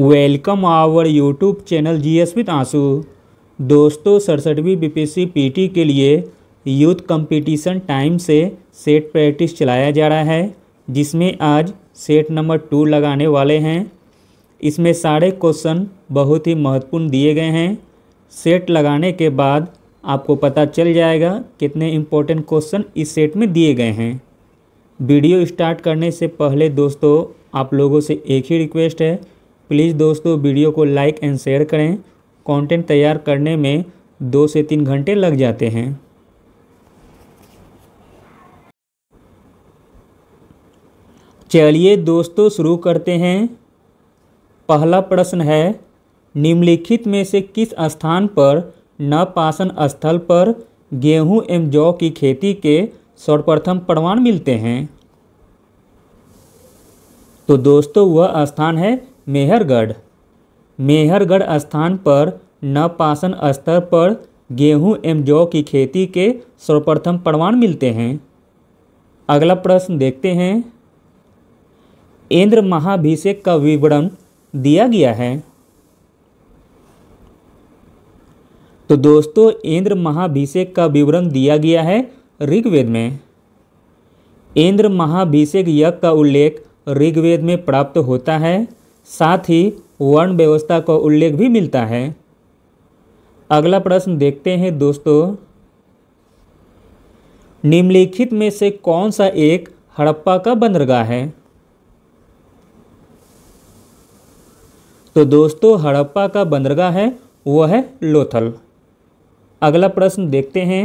welcome our YouTube channel G S with Ansu दोस्तों सड़सठवीं BPSC PT के लिए यूथ कंपटीशन टाइम से सेट प्रैक्टिस चलाया जा रहा है जिसमें आज सेट नंबर टू लगाने वाले हैं इसमें सारे क्वेश्चन बहुत ही महत्वपूर्ण दिए गए हैं सेट लगाने के बाद आपको पता चल जाएगा कितने इम्पोर्टेंट क्वेश्चन इस सेट में दिए गए हैं वीडियो स्टार्ट करने से पहले दोस्तों आप लोगों से एक ही रिक्वेस्ट है प्लीज़ दोस्तों वीडियो को लाइक एंड शेयर करें कंटेंट तैयार करने में दो से तीन घंटे लग जाते हैं चलिए दोस्तों शुरू करते हैं पहला प्रश्न है निम्नलिखित में से किस स्थान पर नवपाषण स्थल पर गेहूं एवं जौ की खेती के सर्वप्रथम प्रमाण मिलते हैं तो दोस्तों वह स्थान है मेहरगढ़ मेहरगढ़ स्थान पर नपाशन स्तर पर गेहूं एवं जौ की खेती के सर्वप्रथम प्रमाण मिलते हैं अगला प्रश्न देखते हैं इंद्र महाभिषेक का विवरण दिया गया है तो दोस्तों इंद्र महाभिषेक का विवरण दिया गया है ऋग्वेद में इंद्र महाभिषेक यज्ञ का उल्लेख ऋग्वेद में प्राप्त होता है साथ ही वर्ण व्यवस्था का उल्लेख भी मिलता है अगला प्रश्न देखते हैं दोस्तों निम्नलिखित में से कौन सा एक हड़प्पा का बंदरगाह है तो दोस्तों हड़प्पा का बंदरगाह है वह है लोथल अगला प्रश्न देखते हैं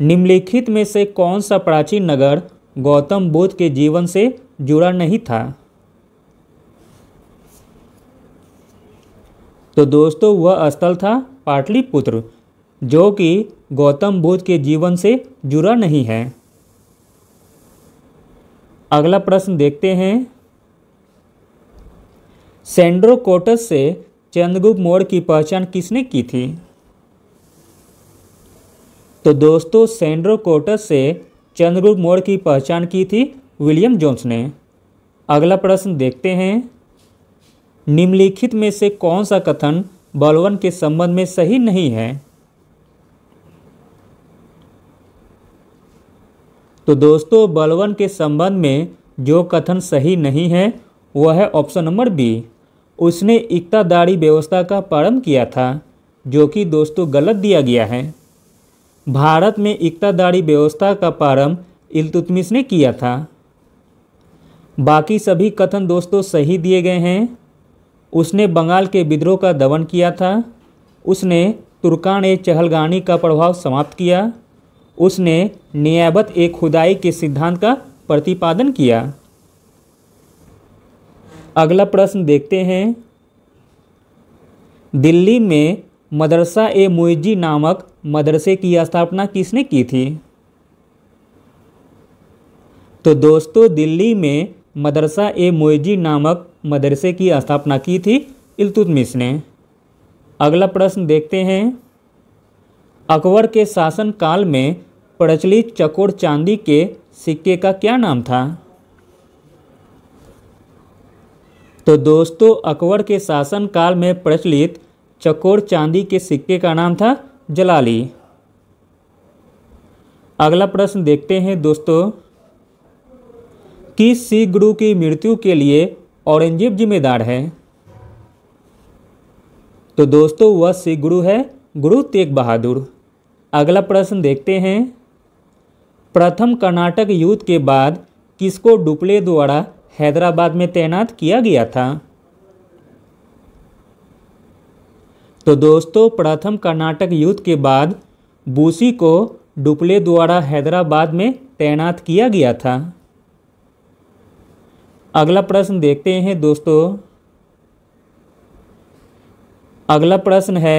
निम्नलिखित में से कौन सा प्राचीन नगर गौतम बुद्ध के जीवन से जुड़ा नहीं था तो दोस्तों वह स्थल था पाटलिपुत्र जो कि गौतम बुद्ध के जीवन से जुड़ा नहीं है अगला प्रश्न देखते हैं सेंड्रोकोटस से चंद्रगुप्त मौर्य की पहचान किसने की थी तो दोस्तों सेंड्रोकोटस से चंद्रगुप्त मौर्य की पहचान की थी विलियम जोन्स ने अगला प्रश्न देखते हैं निम्नलिखित में से कौन सा कथन बलवन के संबंध में सही नहीं है तो दोस्तों बलवन के संबंध में जो कथन सही नहीं है वह है ऑप्शन नंबर बी उसने इकतादारी व्यवस्था का प्रारंभ किया था जो कि दोस्तों गलत दिया गया है भारत में इकतादारी व्यवस्था का प्रारंभ इलतुतमिश ने किया था बाकी सभी कथन दोस्तों सही दिए गए हैं उसने बंगाल के विद्रोह का दमन किया था उसने तुर्कान ए चहलगानी का प्रभाव समाप्त किया उसने नियाबत ए खुदाई के सिद्धांत का प्रतिपादन किया अगला प्रश्न देखते हैं दिल्ली में मदरसा ए मुइजी नामक मदरसे की स्थापना किसने की थी तो दोस्तों दिल्ली में मदरसा ए मुइजी नामक मदरसे की स्थापना की थी इलतुतमिस ने अगला प्रश्न देखते हैं अकबर के शासनकाल में प्रचलित चकोर चांदी के सिक्के का क्या नाम था तो दोस्तों अकबर के शासनकाल में प्रचलित चकोर चांदी के सिक्के का नाम था जलाली अगला प्रश्न देखते हैं दोस्तों किस सिख गुरु की मृत्यु के लिए औरंगजेब जिम्मेदार है तो दोस्तों वह सिख गुरु है गुरु तेग बहादुर अगला प्रश्न देखते हैं प्रथम कर्नाटक युद्ध के बाद किसको डुपले द्वारा हैदराबाद में तैनात किया गया था तो दोस्तों प्रथम कर्नाटक युद्ध के बाद बूसी को डुपले द्वारा हैदराबाद में तैनात किया गया था अगला प्रश्न देखते हैं दोस्तों अगला प्रश्न है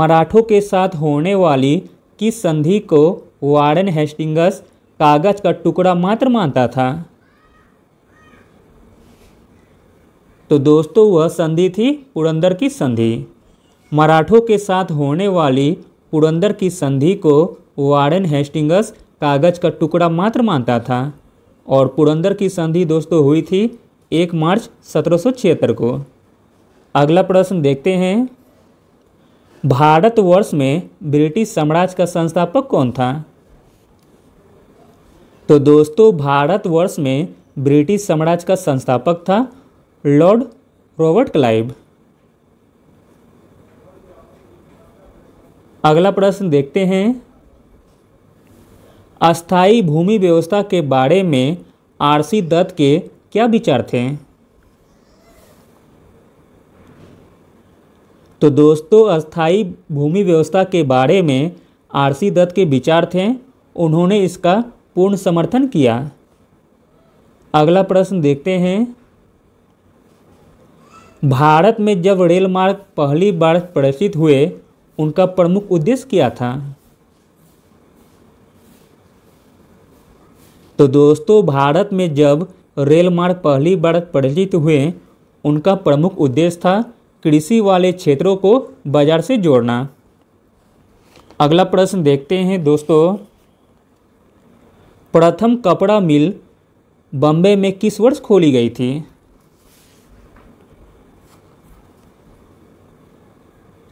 मराठों के साथ होने वाली किस संधि को वारन हेस्टिंगस कागज का टुकड़ा मात्र मानता था तो दोस्तों वह संधि थी पुरंदर की संधि मराठों के साथ होने वाली पुरंदर की संधि को वारन हेस्टिंगस कागज का टुकड़ा मात्र मानता था और पुरंदर की संधि दोस्तों हुई थी एक मार्च सत्रह को अगला प्रश्न देखते हैं भारतवर्ष में ब्रिटिश साम्राज्य का संस्थापक कौन था तो दोस्तों भारतवर्ष में ब्रिटिश साम्राज्य का संस्थापक था लॉर्ड रॉबर्ट क्लाइव अगला प्रश्न देखते हैं अस्थाई भूमि व्यवस्था के बारे में आरसी दत्त के क्या विचार थे तो दोस्तों अस्थाई भूमि व्यवस्था के बारे में आरसी दत्त के विचार थे उन्होंने इसका पूर्ण समर्थन किया अगला प्रश्न देखते हैं भारत में जब रेल मार्ग पहली बार प्रदर्शित हुए उनका प्रमुख उद्देश्य क्या था तो दोस्तों भारत में जब रेल मार्ग पहली बार प्रचलित हुए उनका प्रमुख उद्देश्य था कृषि वाले क्षेत्रों को बाजार से जोड़ना अगला प्रश्न देखते हैं दोस्तों प्रथम कपड़ा मिल बम्बे में किस वर्ष खोली गई थी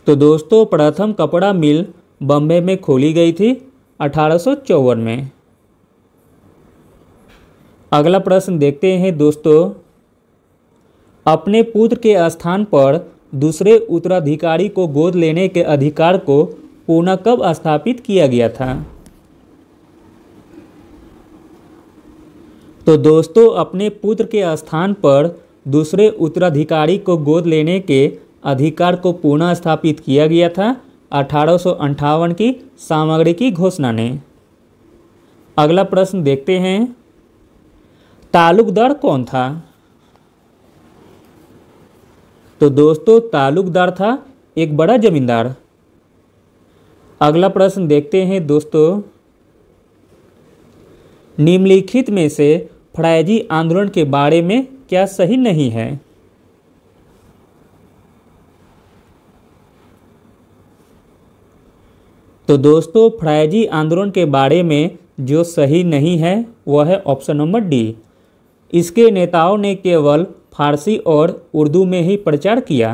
तो दोस्तों प्रथम कपड़ा मिल बम्बे में खोली गई थी अठारह में अगला प्रश्न देखते हैं दोस्तों अपने पुत्र के स्थान पर दूसरे उत्तराधिकारी को गोद लेने के अधिकार को पुनः कब स्थापित किया गया था तो दोस्तों अपने पुत्र के स्थान पर दूसरे उत्तराधिकारी को गोद लेने के अधिकार को पुनः स्थापित किया गया था अठारह की सामग्री की घोषणा ने अगला प्रश्न देखते हैं तालुकदार कौन था तो दोस्तों तालुकदार था एक बड़ा जमींदार अगला प्रश्न देखते हैं दोस्तों निम्नलिखित में से फ्राइजी आंदोलन के बारे में क्या सही नहीं है तो दोस्तों फ्राइजी आंदोलन के बारे में जो सही नहीं है वह है ऑप्शन नंबर डी इसके नेताओं ने केवल फारसी और उर्दू में ही प्रचार किया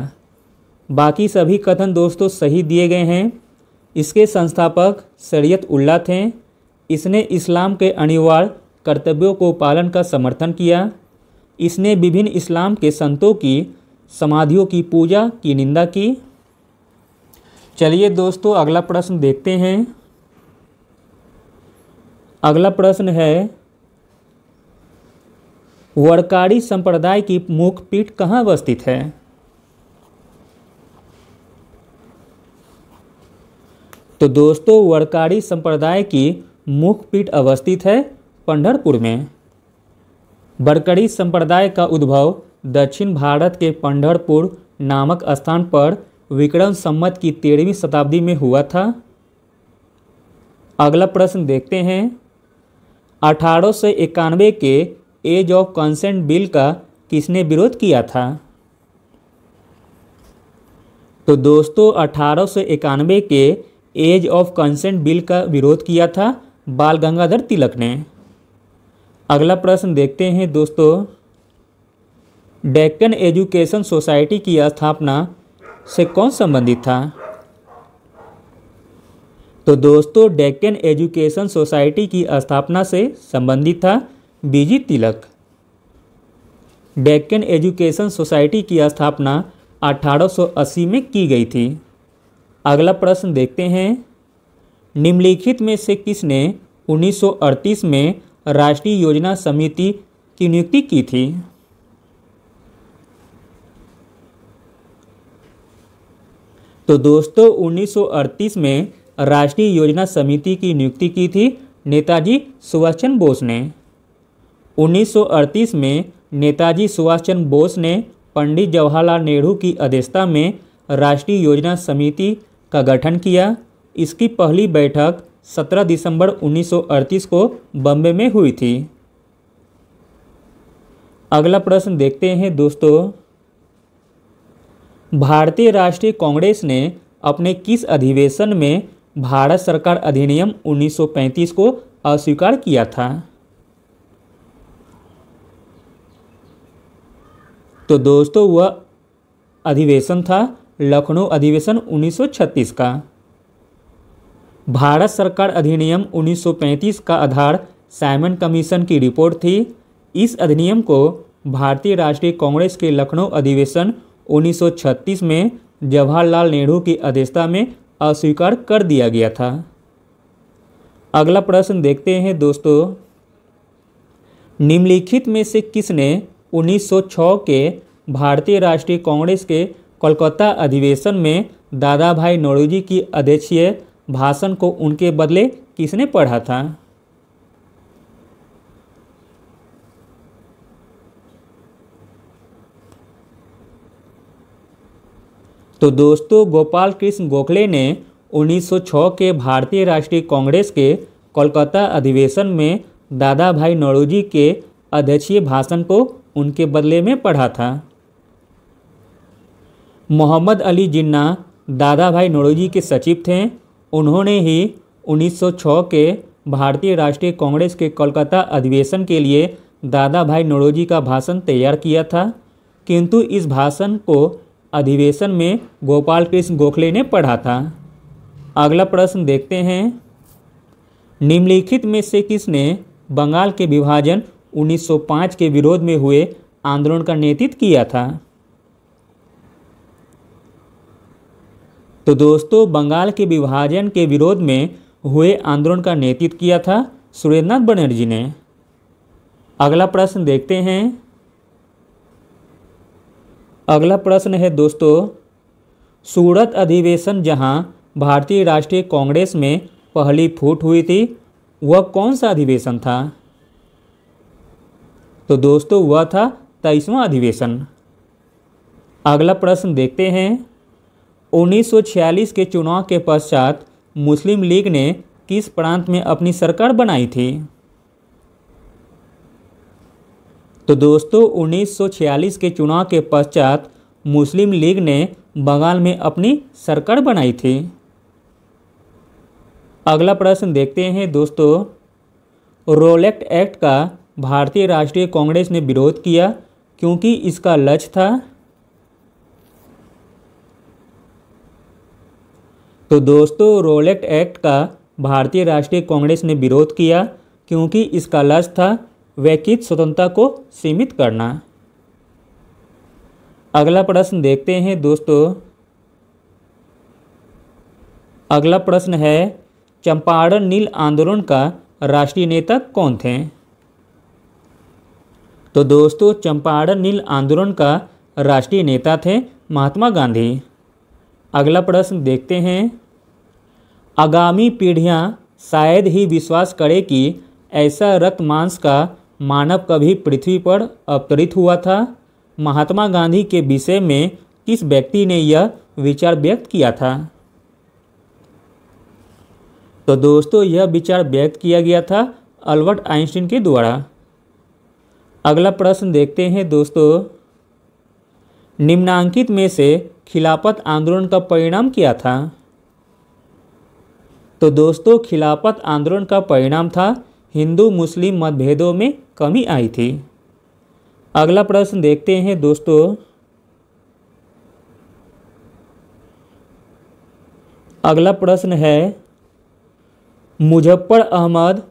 बाकी सभी कथन दोस्तों सही दिए गए हैं इसके संस्थापक शरीयत उल्ला थे इसने इस्लाम के अनिवार्य कर्तव्यों को पालन का समर्थन किया इसने विभिन्न इस्लाम के संतों की समाधियों की पूजा की निंदा की चलिए दोस्तों अगला प्रश्न देखते हैं अगला प्रश्न है वरकारी संप्रदाय की पीठ कहाँ अवस्थित है तो दोस्तों वरकारी संप्रदाय की पीठ अवस्थित है पंडरपुर में बरकरी संप्रदाय का उद्भव दक्षिण भारत के पंडरपुर नामक स्थान पर विक्रम सम्मत की तेरहवीं शताब्दी में हुआ था अगला प्रश्न देखते हैं अठारह के एज ऑफ कंसेंट बिल का किसने विरोध किया था तो दोस्तों अठारह सौ इक्यानवे के एज ऑफ कंसेंट बिल का विरोध किया था बाल गंगाधर तिलक ने अगला प्रश्न देखते हैं दोस्तों डेक्कन एजुकेशन सोसाइटी की स्थापना से कौन संबंधित था तो दोस्तों डेक्कन एजुकेशन सोसाइटी की स्थापना से संबंधित था B G Tilak Deccan education society की स्थापना 1880 में की गई थी अगला प्रश्न देखते हैं निम्नलिखित में से किसने 1938 में राष्ट्रीय योजना समिति की नियुक्ति की थी तो दोस्तों 1938 में राष्ट्रीय योजना समिति की नियुक्ति की थी नेताजी सुभाष चंद्र बोस ने 1938 में नेताजी सुभाष चंद्र बोस ने पंडित जवाहरलाल नेहरू की अध्यक्षता में राष्ट्रीय योजना समिति का गठन किया इसकी पहली बैठक 17 दिसंबर 1938 को बम्बे में हुई थी अगला प्रश्न देखते हैं दोस्तों भारतीय राष्ट्रीय कांग्रेस ने अपने किस अधिवेशन में भारत सरकार अधिनियम 1935 को अस्वीकार किया था तो दोस्तों वह अधिवेशन था लखनऊ अधिवेशन 1936 का भारत सरकार अधिनियम 1935 का आधार साइमन कमीशन की रिपोर्ट थी इस अधिनियम को भारतीय राष्ट्रीय कांग्रेस के लखनऊ अधिवेशन 1936 में जवाहरलाल नेहरू की अध्यक्षता में अस्वीकार कर दिया गया था अगला प्रश्न देखते हैं दोस्तों निम्नलिखित में से किसने 1906 के भारतीय राष्ट्रीय कांग्रेस के कोलकाता अधिवेशन में दादा भाई नौरोजी की अध्यक्षीय भाषण को उनके बदले किसने पढ़ा था तो दोस्तों गोपाल कृष्ण गोखले ने 1906 के भारतीय राष्ट्रीय कांग्रेस के कोलकाता अधिवेशन में दादा भाई नौरोजी के अध्यक्षीय भाषण को उनके बदले में पढ़ा था मोहम्मद अली जिन्ना दादा भाई नोड़ोजी के सचिव थे उन्होंने ही 1906 के भारतीय राष्ट्रीय कांग्रेस के कोलकाता अधिवेशन के लिए दादा भाई नोड़ोजी का भाषण तैयार किया था किंतु इस भाषण को अधिवेशन में गोपाल कृष्ण गोखले ने पढ़ा था अगला प्रश्न देखते हैं निम्नलिखित में से किसने बंगाल के विभाजन 1905 के विरोध में हुए आंदोलन का नेतृत्व किया था तो दोस्तों बंगाल के विभाजन के विरोध में हुए आंदोलन का नेतृत्व किया था सुरेंद्रनाथ बनर्जी ने अगला प्रश्न देखते हैं अगला प्रश्न है दोस्तों सूरत अधिवेशन जहां भारतीय राष्ट्रीय कांग्रेस में पहली फूट हुई थी वह कौन सा अधिवेशन था तो दोस्तों हुआ था तेईसवां अधिवेशन अगला प्रश्न देखते हैं 1946 के चुनाव के पश्चात मुस्लिम लीग ने किस प्रांत में अपनी सरकार बनाई थी तो दोस्तों 1946 के चुनाव के पश्चात मुस्लिम लीग ने बंगाल में अपनी सरकार बनाई थी अगला प्रश्न देखते हैं दोस्तों रोलेक्ट एक्ट का भारतीय राष्ट्रीय कांग्रेस ने विरोध किया क्योंकि इसका लक्ष्य था तो दोस्तों रोलेक्ट एक्ट का भारतीय राष्ट्रीय कांग्रेस ने विरोध किया क्योंकि इसका लक्ष्य था वैकित स्वतंत्रता को सीमित करना अगला प्रश्न देखते हैं दोस्तों अगला प्रश्न है चंपारण नील आंदोलन का राष्ट्रीय नेता कौन थे तो दोस्तों चंपारण नील आंदोलन का राष्ट्रीय नेता थे महात्मा गांधी अगला प्रश्न देखते हैं आगामी पीढ़ियां शायद ही विश्वास करे कि ऐसा रक्त मांस का मानव कभी पृथ्वी पर अवतरित हुआ था महात्मा गांधी के विषय में किस व्यक्ति ने यह विचार व्यक्त किया था तो दोस्तों यह विचार व्यक्त किया गया था अल्बर्ट आइंस्टीन के द्वारा अगला प्रश्न देखते हैं दोस्तों निम्नांकित में से खिलाफत आंदोलन का परिणाम क्या था तो दोस्तों खिलाफत आंदोलन का परिणाम था हिंदू मुस्लिम मतभेदों में कमी आई थी अगला प्रश्न देखते हैं दोस्तों अगला प्रश्न है मुजफ्फर अहमद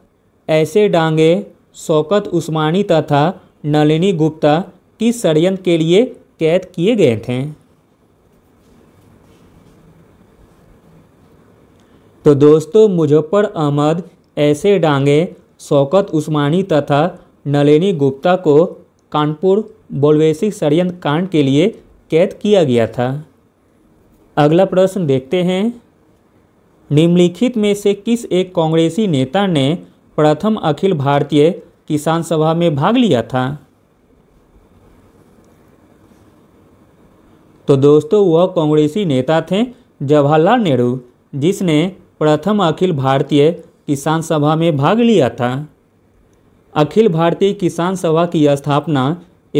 ऐसे डांगे शौकत उस्मानी तथा नलिनी गुप्ता किस षडयंत्र के लिए कैद किए गए थे तो दोस्तों मुजफ्फर अहमद ऐसे डांगे शौकत उस्मानी तथा नलिनी गुप्ता को कानपुर बोलवेसिक षडयंत्र कांड के लिए कैद किया गया था अगला प्रश्न देखते हैं निम्नलिखित में से किस एक कांग्रेसी नेता ने प्रथम अखिल भारतीय किसान सभा में भाग लिया था तो दोस्तों वह कांग्रेसी नेता थे जवाहरलाल नेहरू जिसने प्रथम अखिल भारतीय किसान सभा में भाग लिया था अखिल भारतीय किसान सभा की स्थापना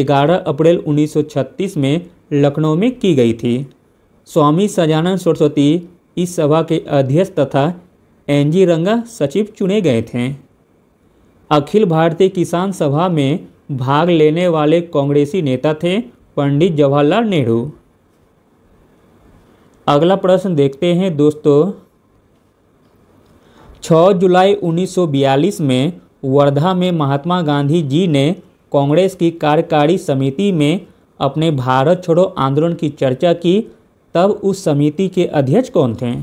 11 अप्रैल 1936 में लखनऊ में की गई थी स्वामी सजानंद सरस्वती इस सभा के अध्यक्ष तथा एनजी रंगा सचिव चुने गए थे अखिल भारतीय किसान सभा में भाग लेने वाले कांग्रेसी नेता थे पंडित जवाहरलाल नेहरू अगला प्रश्न देखते हैं दोस्तों 6 जुलाई 1942 में वर्धा में महात्मा गांधी जी ने कांग्रेस की कार्यकारी समिति में अपने भारत छोड़ो आंदोलन की चर्चा की तब उस समिति के अध्यक्ष कौन थे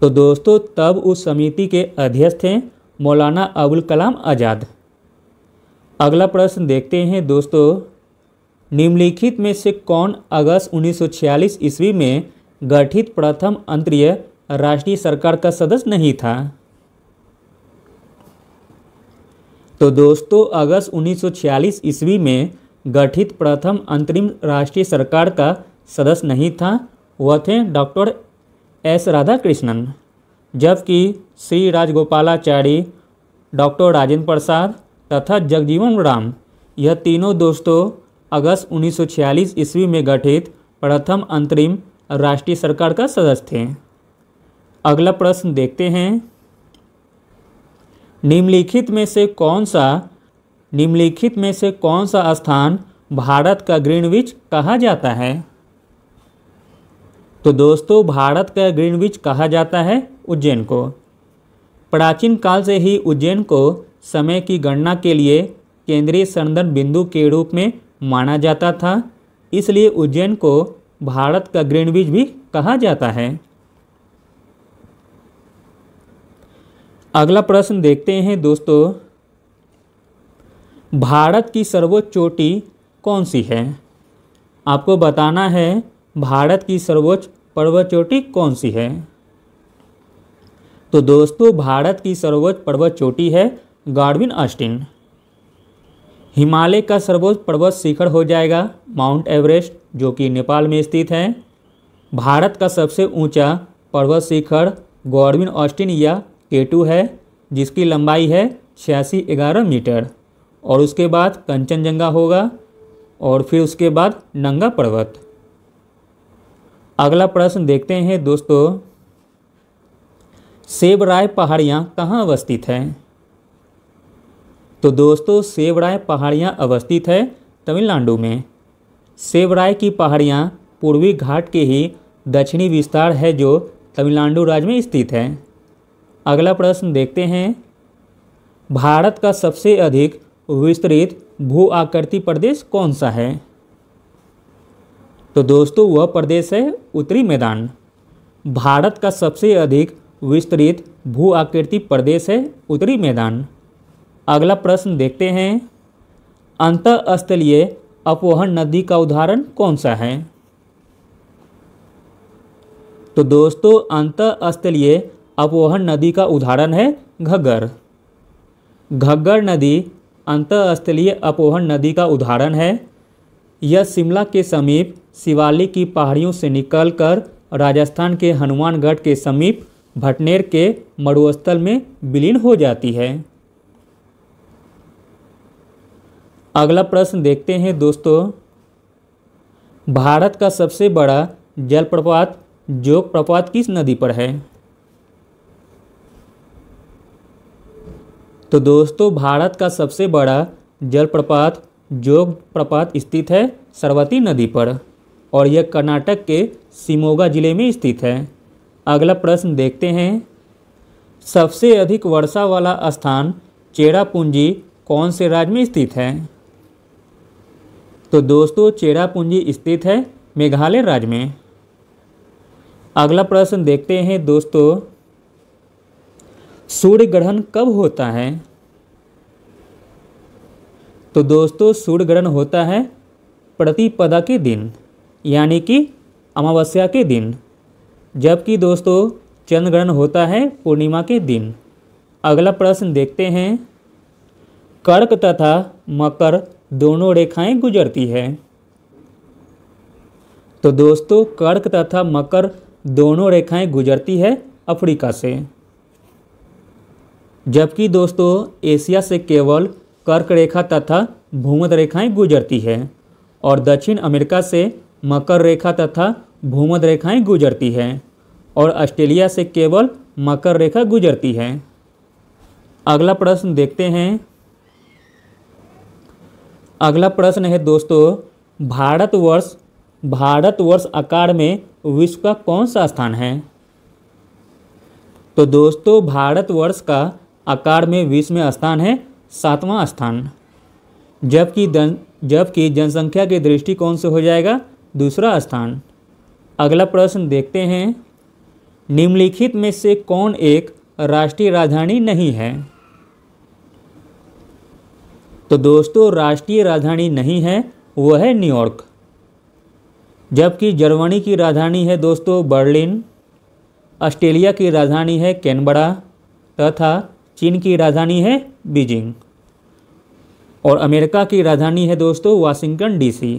तो दोस्तों तब उस समिति के अध्यक्ष थे मौलाना अबुल कलाम आज़ाद अगला प्रश्न देखते हैं दोस्तों निम्नलिखित में से कौन अगस्त 1946 ईस्वी में गठित प्रथम अंतरीय राष्ट्रीय सरकार का सदस्य नहीं था तो दोस्तों अगस्त 1946 ईस्वी में गठित प्रथम अंतरिम राष्ट्रीय सरकार का सदस्य नहीं था वह थे डॉक्टर एस राधाकृष्णन जबकि श्री राजगोपालाचारी डॉक्टर राजेंद्र प्रसाद तथा जगजीवन राम यह तीनों दोस्तों अगस्त 1946 ईस्वी में गठित प्रथम अंतरिम राष्ट्रीय सरकार का सदस्य थे अगला प्रश्न देखते हैं निम्नलिखित में से कौन सा निम्नलिखित में से कौन सा स्थान भारत का ग्रीनविच कहा जाता है तो दोस्तों भारत का ग्रीनविच कहा जाता है उज्जैन को प्राचीन काल से ही उज्जैन को समय की गणना के लिए केंद्रीय संदर्भ बिंदु के रूप में माना जाता था इसलिए उज्जैन को भारत का ग्रीनविच भी कहा जाता है अगला प्रश्न देखते हैं दोस्तों भारत की सर्वोच्च चोटी कौन सी है आपको बताना है भारत की सर्वोच्च पर्वत चोटी कौन सी है तो दोस्तों भारत की सर्वोच्च पर्वत चोटी है गार्डविन ऑस्टिन हिमालय का सर्वोच्च पर्वत शिखर हो जाएगा माउंट एवरेस्ट जो कि नेपाल में स्थित है भारत का सबसे ऊंचा पर्वत शिखर गॉडविन ऑस्टिन या केटू है जिसकी लंबाई है छियासी ग्यारह मीटर और उसके बाद कंचनजंगा होगा और फिर उसके बाद नंगा पर्वत अगला प्रश्न देखते हैं दोस्तों सेवराय पहाड़ियाँ कहाँ अवस्थित है तो दोस्तों सेवराय पहाड़ियाँ अवस्थित है तमिलनाडु में सेवराय की पहाड़ियाँ पूर्वी घाट के ही दक्षिणी विस्तार है जो तमिलनाडु राज्य में स्थित है अगला प्रश्न देखते हैं भारत का सबसे अधिक विस्तृत भू आकृति प्रदेश कौन सा है तो दोस्तों वह प्रदेश है उत्तरी मैदान भारत का सबसे अधिक विस्तृत भू आकृति प्रदेश है उत्तरी मैदान अगला प्रश्न देखते हैं अंतस्थलीय अपोहन नदी का उदाहरण कौन सा है तो दोस्तों अंतस्थलीय अपोहन नदी का उदाहरण है घग्गर घग्गर नदी अंतस्थलीय अपोहन नदी का उदाहरण है यह शिमला के समीप शिवालिक की पहाड़ियों से निकलकर राजस्थान के हनुमानगढ़ के समीप भटनेर के मरुस्थल में विलीन हो जाती है अगला प्रश्न देखते हैं दोस्तों भारत का सबसे बड़ा जलप्रपात जोग प्रपात किस नदी पर है तो दोस्तों भारत का सबसे बड़ा जलप्रपात जोग प्रपात स्थित है सरवती नदी पर और यह कर्नाटक के सिमोगा जिले में स्थित है अगला प्रश्न देखते हैं सबसे अधिक वर्षा वाला स्थान चेरापूंजी कौन से राज्य में स्थित है तो दोस्तों चेरापूंजी स्थित है मेघालय राज्य में अगला प्रश्न देखते हैं दोस्तों सूर्य ग्रहण कब होता है तो दोस्तों सूर्य ग्रहण होता है प्रतिपदा के दिन यानी कि अमावस्या के दिन जबकि दोस्तों चंद्र ग्रहण होता है पूर्णिमा के दिन अगला प्रश्न देखते हैं कर्क तथा मकर दोनों रेखाएं गुजरती है तो दोस्तों कर्क तथा मकर दोनों रेखाएं गुजरती है अफ्रीका से जबकि दोस्तों एशिया से केवल कर्क रेखा तथा भूमध रेखाएं गुजरती है और दक्षिण अमेरिका से मकर रेखा तथा भूमध रेखाएं गुजरती हैं और ऑस्ट्रेलिया से केवल मकर रेखा गुजरती है अगला प्रश्न देखते हैं अगला प्रश्न है दोस्तों भारतवर्ष भारतवर्ष आकार में विश्व का कौन सा स्थान है तो दोस्तों भारतवर्ष का आकार में विश्व में स्थान है सातवां स्थान जबकि जबकि जनसंख्या के दृष्टिकोण से हो जाएगा दूसरा स्थान अगला प्रश्न देखते हैं निम्नलिखित में से कौन एक राष्ट्रीय राजधानी नहीं है तो दोस्तों राष्ट्रीय राजधानी नहीं है वह है न्यूयॉर्क जबकि जर्मनी की राजधानी है दोस्तों बर्लिन ऑस्ट्रेलिया की राजधानी है कैनबरा तथा चीन की राजधानी है बीजिंग और अमेरिका की राजधानी है दोस्तों वाशिंगटन डीसी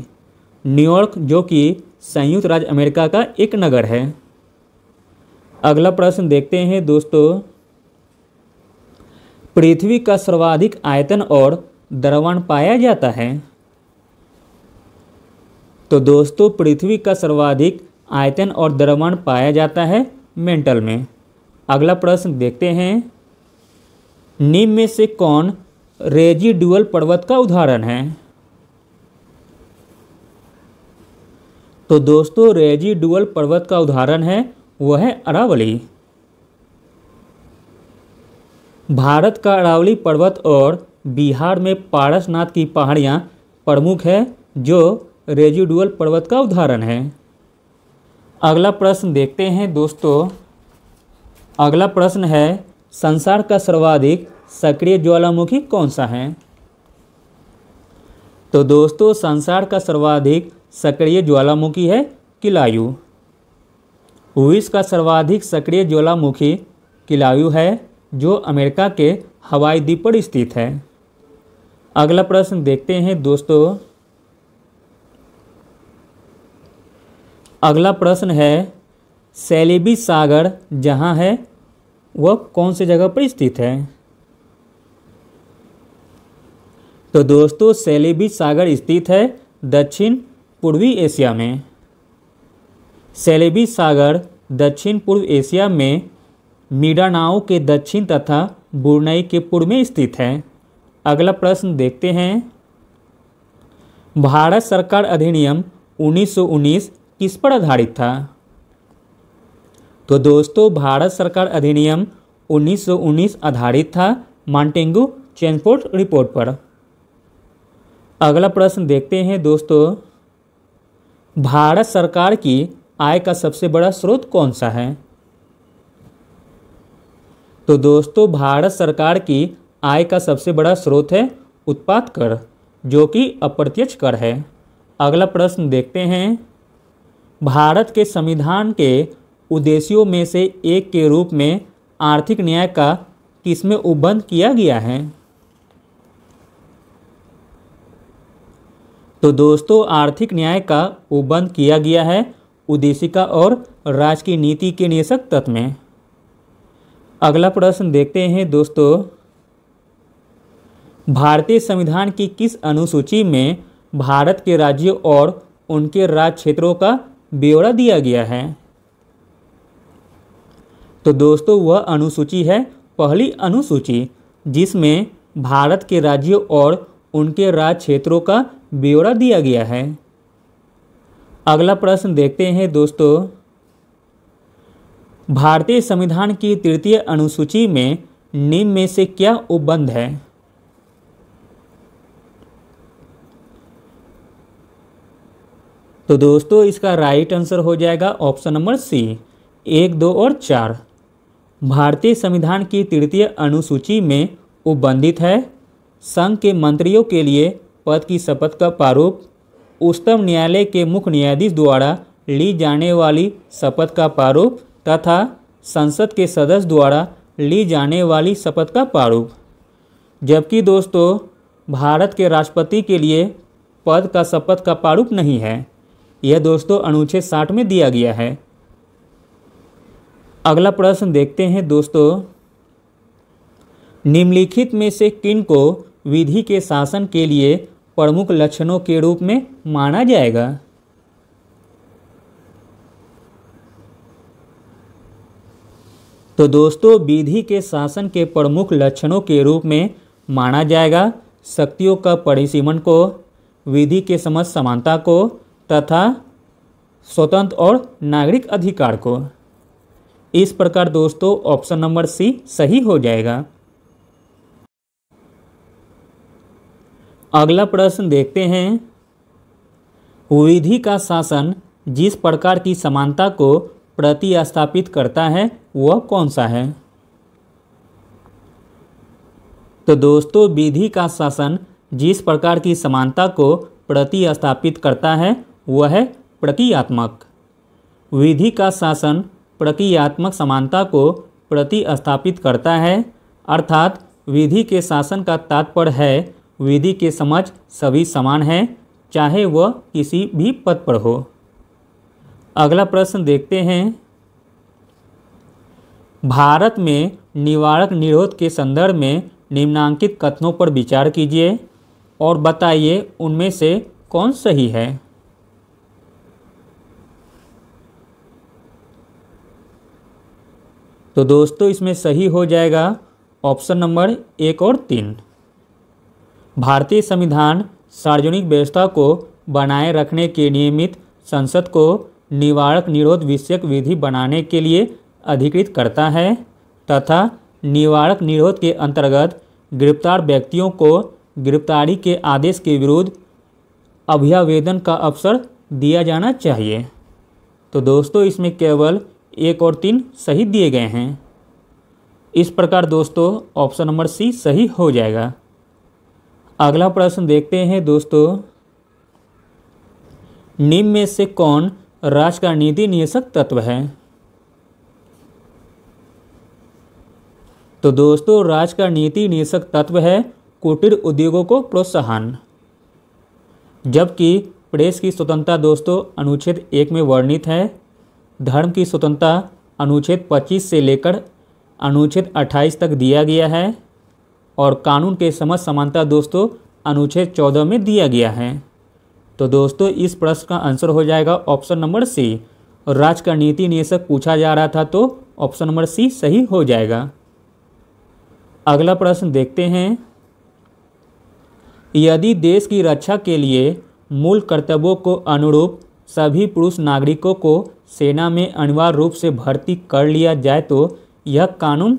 न्यूयॉर्क जो कि संयुक्त राज्य अमेरिका का एक नगर है अगला प्रश्न देखते हैं दोस्तों पृथ्वी का सर्वाधिक आयतन और द्रवण पाया जाता है तो दोस्तों पृथ्वी का सर्वाधिक आयतन और द्रवण पाया जाता है मेंटल में अगला प्रश्न देखते हैं निम्न में से कौन रेजिडुअल पर्वत का उदाहरण है तो दोस्तों रेजिडुअल पर्वत का उदाहरण है वह है अरावली भारत का अरावली पर्वत और बिहार में पारसनाथ की पहाड़ियाँ प्रमुख है जो रेजिडुअल पर्वत का उदाहरण है अगला प्रश्न देखते हैं दोस्तों अगला प्रश्न है संसार का सर्वाधिक सक्रिय ज्वालामुखी कौन सा है तो दोस्तों संसार का सर्वाधिक सक्रिय ज्वालामुखी है किलायु विश्व का सर्वाधिक सक्रिय ज्वालामुखी किलायु है जो अमेरिका के हवाई द्वीप पर स्थित है अगला प्रश्न देखते हैं दोस्तों अगला प्रश्न है सैलेबी सागर जहाँ है वह कौन से जगह पर स्थित है तो दोस्तों सैलेबी सागर स्थित है दक्षिण पूर्वी एशिया में सेलेबी सागर दक्षिण पूर्व एशिया में मीडानाओ के दक्षिण तथा बुरनई के पूर्व में स्थित है अगला प्रश्न देखते हैं भारत सरकार अधिनियम 1919 किस पर आधारित था तो दोस्तों भारत सरकार अधिनियम 1919 आधारित था मॉन्टेंगू चेंजपोर्ट रिपोर्ट पर अगला प्रश्न देखते हैं दोस्तों भारत सरकार की आय का सबसे बड़ा स्रोत कौन सा है तो दोस्तों भारत सरकार की आय का सबसे बड़ा स्रोत है उत्पाद कर जो कि अप्रत्यक्ष कर है अगला प्रश्न देखते हैं भारत के संविधान के उद्देश्यों में से एक के रूप में आर्थिक न्याय का किसमें उबंध किया गया है तो दोस्तों आर्थिक न्याय का उबंध किया गया है उद्देशिका और राजकीय नीति के निषक तत्व में अगला प्रश्न देखते हैं दोस्तों भारतीय संविधान की किस अनुसूची में भारत के राज्यों और उनके राज क्षेत्रों का ब्यौरा दिया गया है तो दोस्तों वह अनुसूची है पहली अनुसूची जिसमें भारत के राज्यों और उनके राज क्षेत्रों का ब्यौरा दिया गया है अगला प्रश्न देखते हैं दोस्तों भारतीय संविधान की तृतीय अनुसूची में निम्न में से क्या उपबंध है तो दोस्तों इसका राइट आंसर हो जाएगा ऑप्शन नंबर सी एक दो और चार भारतीय संविधान की तृतीय अनुसूची में उपबंधित है संघ के मंत्रियों के लिए पद की शपथ का प्रारूप उच्चतम न्यायालय के मुख्य न्यायाधीश द्वारा ली जाने वाली शपथ का प्रारूप तथा संसद के सदस्य द्वारा ली जाने वाली शपथ का प्रारूप जबकि दोस्तों भारत के राष्ट्रपति के लिए पद का शपथ का प्रारूप नहीं है यह दोस्तों अनुच्छेद साठ में दिया गया है अगला प्रश्न देखते हैं दोस्तों निम्नलिखित में से किन को विधि के शासन के लिए प्रमुख लक्षणों के रूप में माना जाएगा तो दोस्तों विधि के शासन के प्रमुख लक्षणों के रूप में माना जाएगा शक्तियों का परिसीमन को विधि के समझ समानता को तथा स्वतंत्र और नागरिक अधिकार को इस प्रकार दोस्तों ऑप्शन नंबर सी सही हो जाएगा अगला प्रश्न देखते हैं विधि का शासन जिस प्रकार की समानता को प्रतिस्थापित करता है वह कौन सा है तो दोस्तों विधि का शासन जिस प्रकार की समानता को प्रतिस्थापित करता है वह है प्रतियात्मक विधि का शासन प्रतियात्मक समानता को प्रतिस्थापित करता है अर्थात विधि के शासन का तात्पर्य है वेदी के समझ सभी समान हैं चाहे वह किसी भी पद पर हो अगला प्रश्न देखते हैं भारत में निवारक निरोध के संदर्भ में निम्नांकित कथनों पर विचार कीजिए और बताइए उनमें से कौन सही है तो दोस्तों इसमें सही हो जाएगा ऑप्शन नंबर एक और तीन भारतीय संविधान सार्वजनिक व्यवस्था को बनाए रखने के नियमित संसद को निवारक निरोध विषयक विधि बनाने के लिए अधिकृत करता है तथा निवारक निरोध के अंतर्गत गिरफ्तार व्यक्तियों को गिरफ्तारी के आदेश के विरुद्ध अभ्यावेदन का अवसर दिया जाना चाहिए तो दोस्तों इसमें केवल एक और तीन सही दिए गए हैं इस प्रकार दोस्तों ऑप्शन नंबर सी सही हो जाएगा अगला प्रश्न देखते हैं दोस्तों निम्न में से कौन राज का नीति नियसक तत्व है तो दोस्तों राज का नीति नियसक तत्व है कुटीर उद्योगों को प्रोत्साहन जबकि प्रेस की स्वतंत्रता दोस्तों अनुच्छेद एक में वर्णित है धर्म की स्वतंत्रता अनुच्छेद 25 से लेकर अनुच्छेद 28 तक दिया गया है और कानून के समझ समानता दोस्तों अनुच्छेद चौदह में दिया गया है तो दोस्तों इस प्रश्न का आंसर हो जाएगा ऑप्शन नंबर सी और राजकर नीति पूछा जा रहा था तो ऑप्शन नंबर सी सही हो जाएगा अगला प्रश्न देखते हैं यदि देश की रक्षा के लिए मूल कर्तव्यों को अनुरूप सभी पुरुष नागरिकों को सेना में अनिवार्य रूप से भर्ती कर लिया जाए तो यह कानून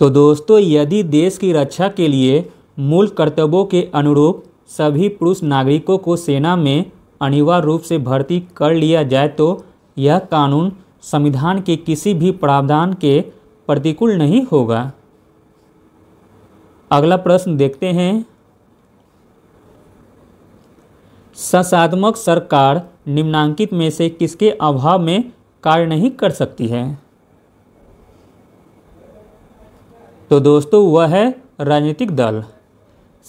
तो दोस्तों यदि देश की रक्षा के लिए मूल कर्तव्यों के अनुरूप सभी पुरुष नागरिकों को सेना में अनिवार्य रूप से भर्ती कर लिया जाए तो यह कानून संविधान के किसी भी प्रावधान के प्रतिकूल नहीं होगा अगला प्रश्न देखते हैं ससात्मक सरकार निम्नांकित में से किसके अभाव में कार्य नहीं कर सकती है तो दोस्तों वह है राजनीतिक दल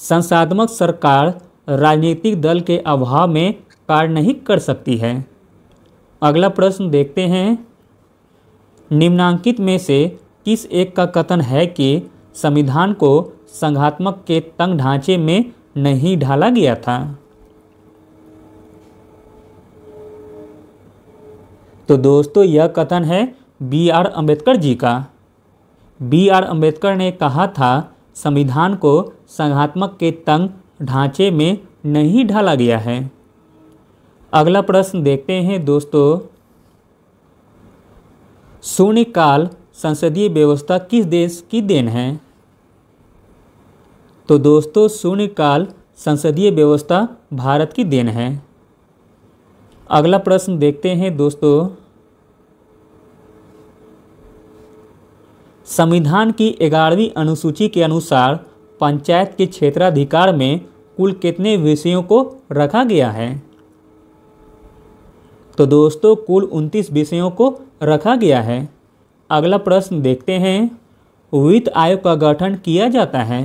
संसात्मक सरकार राजनीतिक दल के अभाव में कार्य नहीं कर सकती है अगला प्रश्न देखते हैं निम्नांकित में से किस एक का कथन है कि संविधान को संघात्मक के तंग ढांचे में नहीं ढाला गया था तो दोस्तों यह कथन है बी आर अम्बेडकर जी का बी आर अम्बेडकर ने कहा था संविधान को संघात्मक के तंग ढांचे में नहीं ढाला गया है अगला प्रश्न देखते हैं दोस्तों शून्यकाल संसदीय व्यवस्था किस देश की देन है तो दोस्तों शून्यकाल संसदीय व्यवस्था भारत की देन है अगला प्रश्न देखते हैं दोस्तों संविधान की ग्यारहवीं अनुसूची के अनुसार पंचायत के क्षेत्राधिकार में कुल कितने विषयों को रखा गया है तो दोस्तों कुल उनतीस विषयों को रखा गया है अगला प्रश्न देखते हैं वित्त आयोग का गठन किया जाता है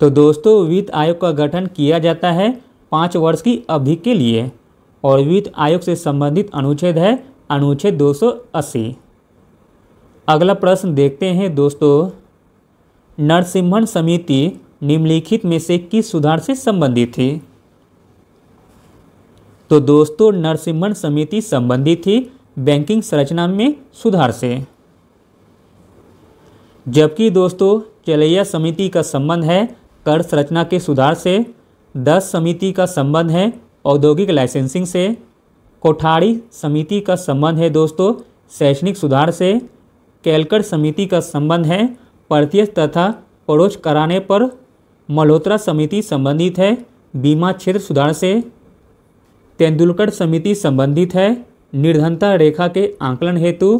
तो दोस्तों वित्त आयोग का गठन किया जाता है पाँच वर्ष की अवधि के लिए और वित्त आयोग से संबंधित अनुच्छेद है अनुच्छेद 280 अगला प्रश्न देखते हैं दोस्तों नरसिम्हन समिति निम्नलिखित में से किस सुधार से संबंधित थी तो दोस्तों नरसिम्हन समिति संबंधित थी बैंकिंग संरचना में सुधार से जबकि दोस्तों चलैया समिति का संबंध है कर संरचना के सुधार से दस समिति का संबंध है औद्योगिक लाइसेंसिंग से कोठारी समिति का संबंध है दोस्तों शैक्षणिक सुधार से कैलकट समिति का संबंध है प्रत्यक्ष तथा पड़ोस कराने पर मल्होत्रा समिति संबंधित है बीमा क्षेत्र सुधार से तेंदुलकर समिति संबंधित है निर्धनता रेखा के आंकलन हेतु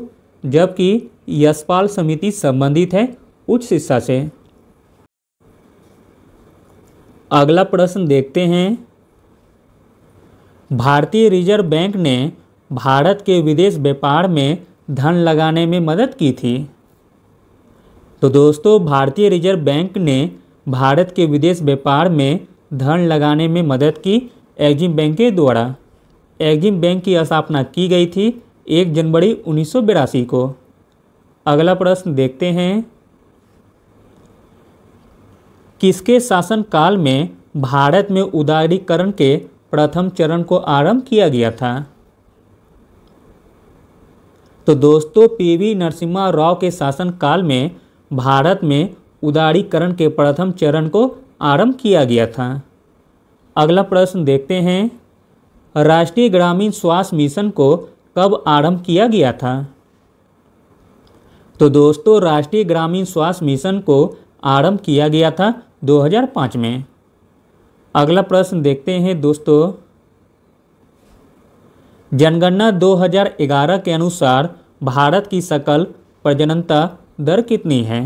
जबकि यशपाल समिति संबंधित है उच्च शिक्षा से अगला प्रश्न देखते हैं भारतीय रिजर्व बैंक ने भारत के विदेश व्यापार में धन लगाने में मदद की थी तो दोस्तों भारतीय रिजर्व बैंक ने भारत के विदेश व्यापार में धन लगाने में मदद की एग्जिम बैंक के द्वारा एग्जिम बैंक की स्थापना की गई थी एक जनवरी उन्नीस को अगला प्रश्न देखते हैं किसके शासनकाल में भारत में उदारीकरण के प्रथम चरण को आरंभ किया गया था तो दोस्तों पीवी नरसिम्हा राव के शासनकाल में भारत में उदारीकरण के प्रथम चरण को आरंभ किया गया था अगला प्रश्न देखते हैं राष्ट्रीय ग्रामीण स्वास्थ्य मिशन को कब आरंभ किया गया था तो दोस्तों राष्ट्रीय ग्रामीण स्वास्थ्य मिशन को आरंभ किया गया था 2005 में अगला प्रश्न देखते हैं दोस्तों जनगणना 2011 के अनुसार भारत की सकल प्रजननता दर कितनी है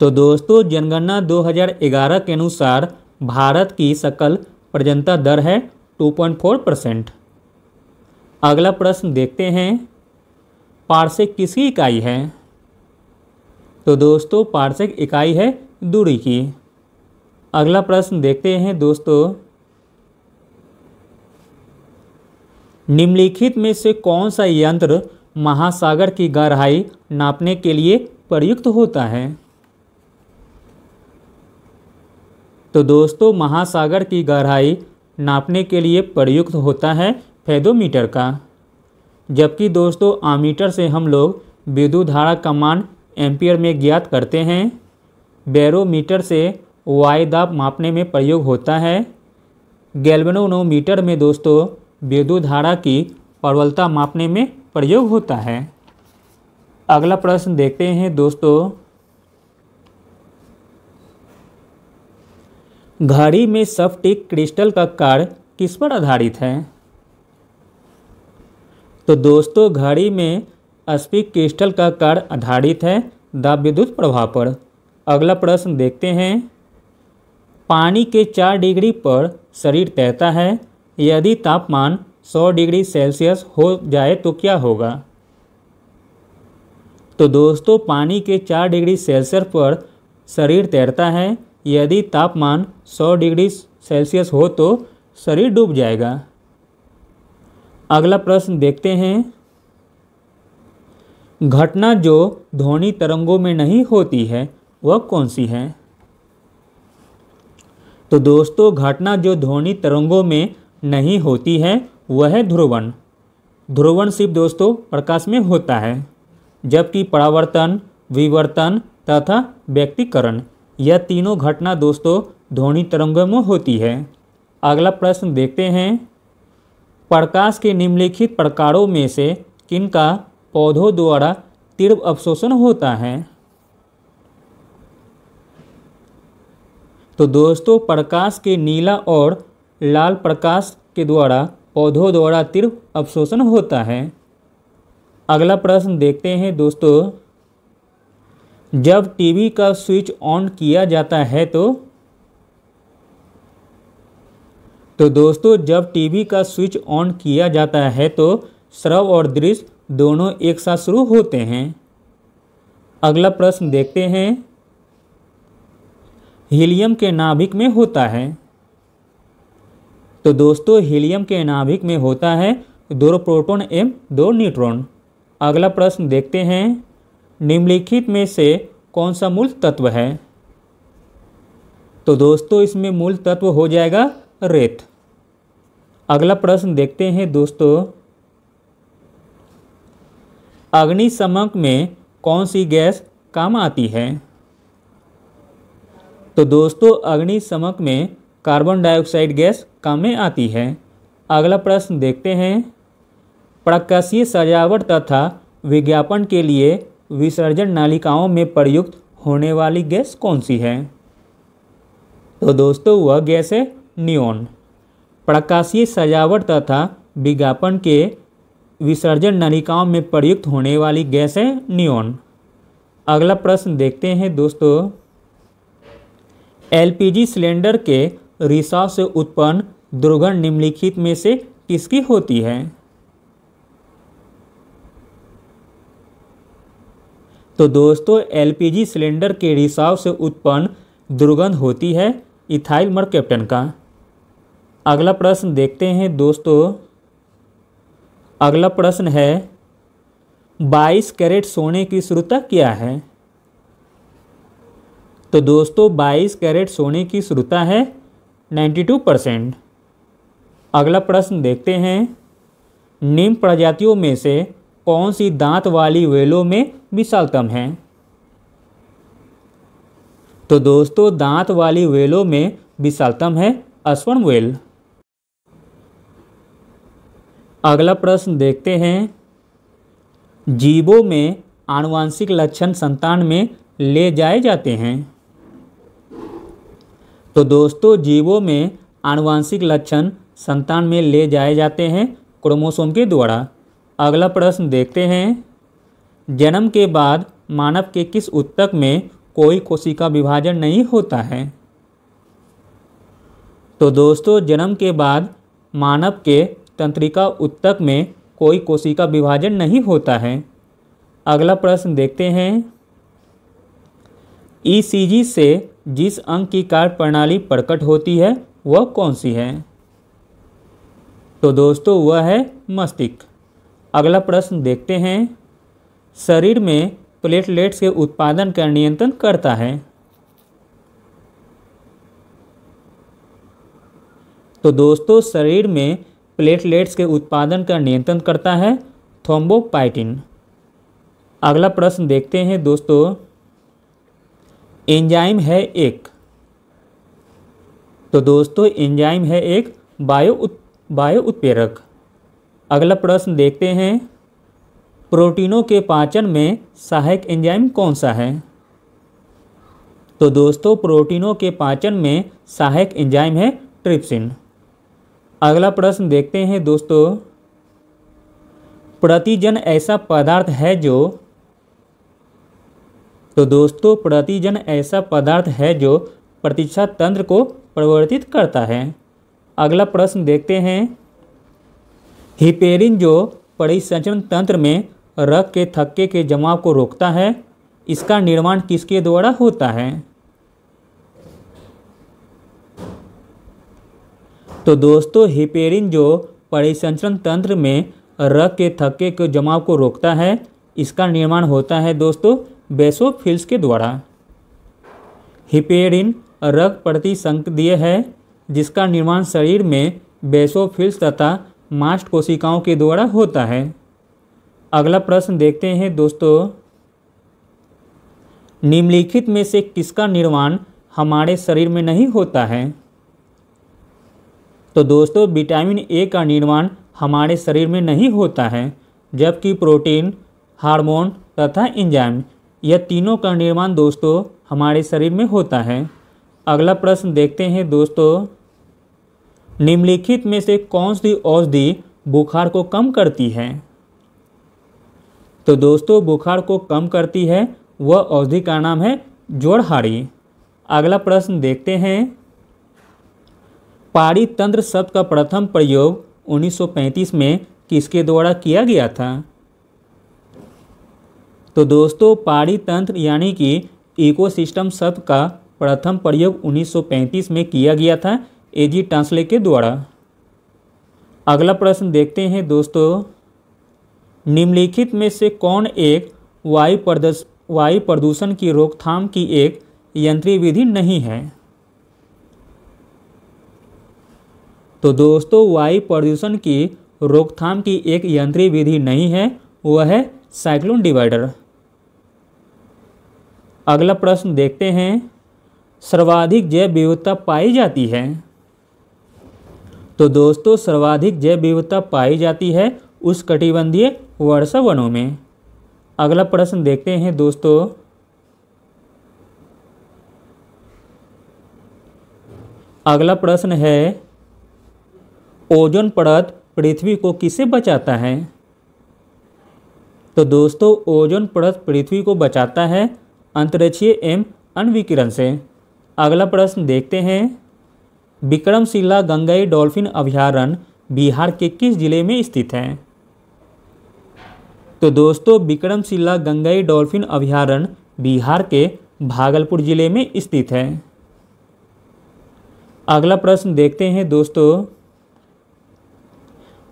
तो दोस्तों जनगणना 2011 के अनुसार भारत की सकल प्रजनता दर है 2.4 परसेंट अगला प्रश्न देखते हैं पार्षिक किसकी इकाई है तो दोस्तों पार्षिक इकाई है दूरी की अगला प्रश्न देखते हैं दोस्तों निम्नलिखित में से कौन सा यंत्र महासागर की गहराई नापने के लिए प्रयुक्त होता है तो दोस्तों महासागर की गहराई नापने के लिए प्रयुक्त होता है फेदोमीटर का जबकि दोस्तों आमीटर से हम लोग विद्युत धारा का मान एम्पियर में ज्ञात करते हैं बैरोमीटर से वायदाब मापने में प्रयोग होता है गैल्वेनोमीटर में दोस्तों विद्युत धारा की प्रबलता मापने में प्रयोग होता है अगला प्रश्न देखते हैं दोस्तों घड़ी में सफ्टिक क्रिस्टल का कार्य किस पर आधारित है तो दोस्तों घड़ी में स्पिक क्रिस्टल का कार्य आधारित है द विद्युत प्रभाव पर अगला प्रश्न देखते हैं पानी के चार डिग्री पर शरीर तैरता है यदि तापमान 100 डिग्री सेल्सियस हो जाए तो क्या होगा तो दोस्तों पानी के 4 डिग्री सेल्सियस पर शरीर तैरता है यदि तापमान 100 डिग्री सेल्सियस हो तो शरीर डूब जाएगा अगला प्रश्न देखते हैं घटना जो ध्वनि तरंगों में नहीं होती है वह कौन सी है तो दोस्तों घटना जो ध्वनि तरंगों में नहीं होती है वह है ध्रुवन सिर्फ दोस्तों प्रकाश में होता है जबकि परावर्तन विवर्तन तथा व्यक्तिकरण यह तीनों घटना दोस्तों ध्वनि तरंगों में होती है अगला प्रश्न देखते हैं प्रकाश के निम्नलिखित प्रकारों में से किनका पौधों द्वारा तीव्र अवशोषण होता है तो दोस्तों प्रकाश के नीला और लाल प्रकाश के द्वारा पौधों द्वारा तीर्व अवशोषण होता है अगला प्रश्न देखते हैं दोस्तों जब टीवी का स्विच ऑन किया जाता है तो तो दोस्तों जब टीवी का स्विच ऑन किया जाता है तो श्रव और दृश्य दोनों एक साथ शुरू होते हैं अगला प्रश्न देखते हैं हीलियम के नाभिक में होता है तो दोस्तों हीलियम के नाभिक में होता है दो प्रोटॉन एवं दो न्यूट्रॉन अगला प्रश्न देखते हैं निम्नलिखित में से कौन सा मूल तत्व है तो दोस्तों इसमें मूल तत्व हो जाएगा रेत अगला प्रश्न देखते हैं दोस्तों अग्निशमक में कौन सी गैस काम आती है तो दोस्तों अग्निशमक में कार्बन डाइऑक्साइड गैस काम में आती है अगला प्रश्न देखते हैं प्रकाशीय सजावट तथा विज्ञापन के लिए विसर्जन नालिकाओं में प्रयुक्त होने वाली गैस कौन सी है तो दोस्तों वह गैस है नियोन प्रकाशीय सजावट तथा विज्ञापन के विसर्जन नालिकाओं में प्रयुक्त होने वाली गैस है नियोन अगला प्रश्न देखते हैं दोस्तों एलपीजी सिलेंडर के रिसा से उत्पन्न दुर्गंध निम्नलिखित में से किसकी होती है तो दोस्तों एलपीजी सिलेंडर के रिसाव से उत्पन्न दुर्गंध होती है इथाइल कैप्टन का अगला प्रश्न देखते हैं दोस्तों अगला प्रश्न है 22 कैरेट सोने की श्रुता क्या है तो दोस्तों 22 कैरेट सोने की श्रुता है 92 परसेंट अगला प्रश्न देखते हैं निम्न प्रजातियों में से कौन सी दांत वाली वेलों में विशालतम है तो दोस्तों दांत वाली वेलों में विशालतम है अश्वण वेल अगला प्रश्न देखते हैं जीवों में आनुवांशिक लक्षण संतान में ले जाए जाते हैं तो दोस्तों जीवों में आनुवांशिक लक्षण संतान में ले जाए जाते हैं क्रोमोसोम के द्वारा अगला प्रश्न देखते हैं जन्म के बाद मानव के किस उत्तक में कोई कोशिका विभाजन नहीं होता है तो दोस्तों जन्म के बाद मानव के तंत्रिका उत्तक में कोई कोशिका विभाजन नहीं होता है अगला प्रश्न देखते हैं ईसीजी e से जिस अंग की कार्य प्रणाली प्रकट होती है वह कौन सी है तो दोस्तों वह है मस्तिष्क अगला प्रश्न देखते हैं शरीर में प्लेटलेट्स के उत्पादन का नियंत्रण करता है तो दोस्तों शरीर में प्लेटलेट्स के उत्पादन का नियंत्रण करता है थ्रोम्बोपाइटिन अगला प्रश्न देखते हैं दोस्तों एंजाइम है एक तो दोस्तों एंजाइम है एक बायो उत बायो उत्प्रेरक अगला प्रश्न देखते हैं प्रोटीनों के पाचन में सहायक एंजाइम कौन सा है तो दोस्तों प्रोटीनों के पाचन में सहायक एंजाइम है ट्रिप्सिन अगला प्रश्न देखते हैं दोस्तों प्रतिजन ऐसा पदार्थ है जो तो दोस्तों प्रतिजन ऐसा पदार्थ है जो प्रतीक्षा तंत्र को परिवर्तित करता है अगला प्रश्न देखते हैं हिपेरिन जो परिसंचरण तंत्र में रक्त के थक्के के जमाव को रोकता है इसका निर्माण किसके द्वारा होता है तो दोस्तों हिपेरिन जो परिसंचरण तंत्र में रक्त के थक्के के जमाव को रोकता है इसका निर्माण होता है दोस्तों बेसोफिल्स के द्वारा हिपेरिन रक्त प्रतिसंक्रिय है जिसका निर्माण शरीर में बेसोफिल्स तथा मास्ट कोशिकाओं के द्वारा होता है अगला प्रश्न देखते हैं दोस्तों निम्नलिखित में से किसका निर्माण हमारे शरीर में नहीं होता है तो दोस्तों विटामिन ए का निर्माण हमारे शरीर में नहीं होता है जबकि प्रोटीन हार्मोन तथा इंजाइम यह तीनों का निर्माण दोस्तों हमारे शरीर में होता है अगला प्रश्न देखते हैं दोस्तों निम्नलिखित में से कौन सी औषधि बुखार को कम करती है तो दोस्तों बुखार को कम करती है वह औषधि का नाम है जोड़हारी अगला प्रश्न देखते हैं पारी तंत्र शब्द का प्रथम प्रयोग 1935 में किसके द्वारा किया गया था तो दोस्तों पहाड़ी तंत्र यानी कि इकोसिस्टम शब्द का प्रथम प्रयोग 1935 में किया गया था एजी टांसले के द्वारा अगला प्रश्न देखते हैं दोस्तों निम्नलिखित में से कौन एक वायु प्रदर्श वायु प्रदूषण की रोकथाम की एक यंत्रीय विधि नहीं है तो दोस्तों वायु प्रदूषण की रोकथाम की एक यंत्रीय विधि नहीं है वह है साइक्लोन डिवाइडर अगला प्रश्न देखते हैं सर्वाधिक जैव विविधता पाई जाती है तो दोस्तों सर्वाधिक जैव विविधता पाई जाती है उस कटिबंधीय वर्षा वनों में अगला प्रश्न देखते हैं दोस्तों अगला प्रश्न है ओजोन परत पृथ्वी को किसे बचाता है तो दोस्तों ओजोन परत पृथ्वी को बचाता है अंतरिक्षीय एवं अणविकिरण से अगला प्रश्न देखते हैं विक्रमशिला गंगाई डॉल्फिन अभ्यारण्य बिहार के किस जिले में स्थित है तो दोस्तों विक्रमशिला गंगाई डॉल्फिन अभ्यारण्य बिहार के भागलपुर जिले में स्थित है अगला प्रश्न देखते हैं दोस्तों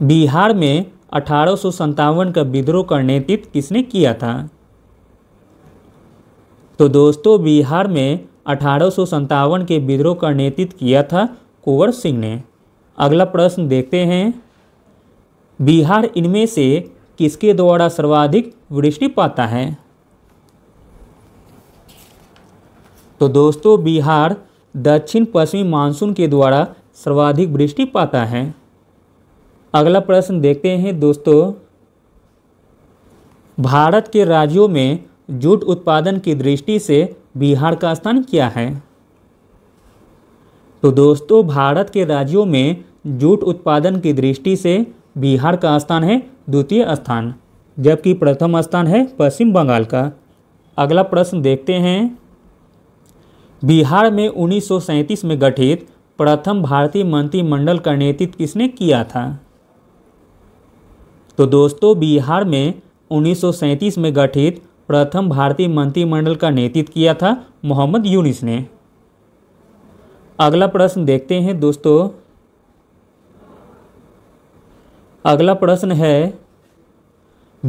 बिहार में अठारह का विद्रोह का नेतृत्व किसने किया था तो दोस्तों बिहार में अठारह के विद्रोह का नेतृत्व किया था कुंवर सिंह ने अगला प्रश्न देखते हैं बिहार इनमें से किसके द्वारा सर्वाधिक वृष्टि पाता है तो दोस्तों बिहार दक्षिण पश्चिमी मानसून के द्वारा सर्वाधिक वृष्टि पाता है अगला प्रश्न देखते हैं दोस्तों भारत के राज्यों में जूट उत्पादन की दृष्टि से बिहार का स्थान क्या है तो दोस्तों भारत के राज्यों में जूट उत्पादन की दृष्टि से बिहार का स्थान है द्वितीय स्थान जबकि प्रथम स्थान है पश्चिम बंगाल का अगला प्रश्न देखते हैं बिहार में 1937 में गठित प्रथम भारतीय मंत्रिमंडल का नेतृत्व किसने किया था तो दोस्तों बिहार में 1937 में गठित प्रथम भारतीय मंत्रिमंडल का नेतृत्व किया था मोहम्मद यूनिस ने अगला प्रश्न देखते हैं दोस्तों अगला प्रश्न है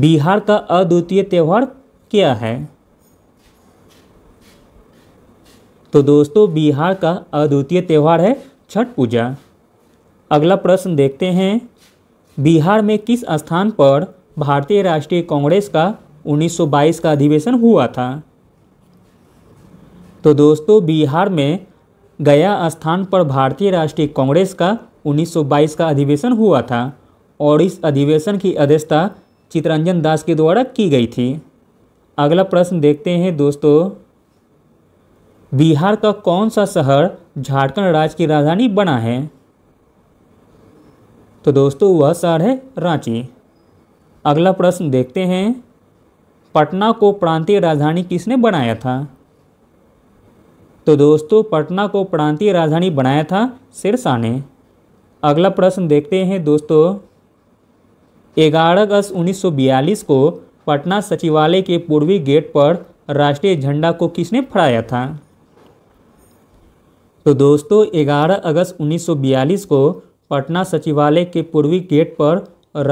बिहार का अद्वितीय त्यौहार क्या है तो दोस्तों बिहार का अद्वितीय त्यौहार है छठ पूजा अगला प्रश्न देखते हैं बिहार में किस स्थान पर भारतीय राष्ट्रीय कांग्रेस का 1922 का अधिवेशन हुआ था तो दोस्तों बिहार में गया स्थान पर भारतीय राष्ट्रीय कांग्रेस का 1922 का अधिवेशन हुआ था और इस अधिवेशन की अध्यक्षता चितरंजन दास के द्वारा की गई थी अगला प्रश्न देखते हैं दोस्तों बिहार का कौन सा शहर झारखंड राज्य की राजधानी बना है तो दोस्तों वह शहर है रांची अगला प्रश्न देखते हैं पटना को प्रांतीय राजधानी किसने बनाया था तो दोस्तों पटना को प्रांतीय राजधानी बनाया था सिरसा ने अगला प्रश्न देखते हैं दोस्तों ग्यारह अगस्त 1942 को पटना सचिवालय के पूर्वी गेट पर राष्ट्रीय झंडा को किसने फहराया था तो दोस्तों 11 अगस्त 1942 को पटना सचिवालय के पूर्वी गेट पर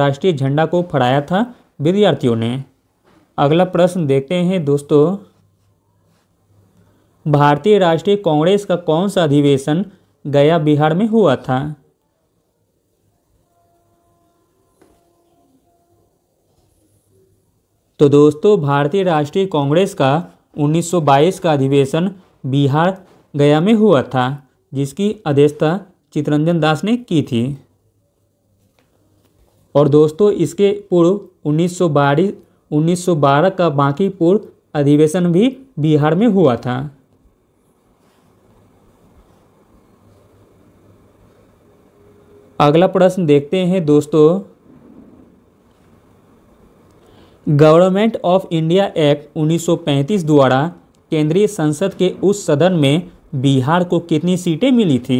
राष्ट्रीय झंडा को फहराया था विद्यार्थियों ने अगला प्रश्न देखते हैं दोस्तों भारतीय राष्ट्रीय कांग्रेस का कौन सा अधिवेशन गया बिहार में हुआ था तो दोस्तों भारतीय राष्ट्रीय कांग्रेस का 1922 का अधिवेशन बिहार गया में हुआ था जिसकी अध्यक्षता चित्रंजन दास ने की थी और दोस्तों इसके पूर्व उन्नीस 1912 का बांकीपुर अधिवेशन भी बिहार में हुआ था अगला प्रश्न देखते हैं दोस्तों गवर्नमेंट ऑफ इंडिया एक्ट 1935 द्वारा केंद्रीय संसद के उस सदन में बिहार को कितनी सीटें मिली थी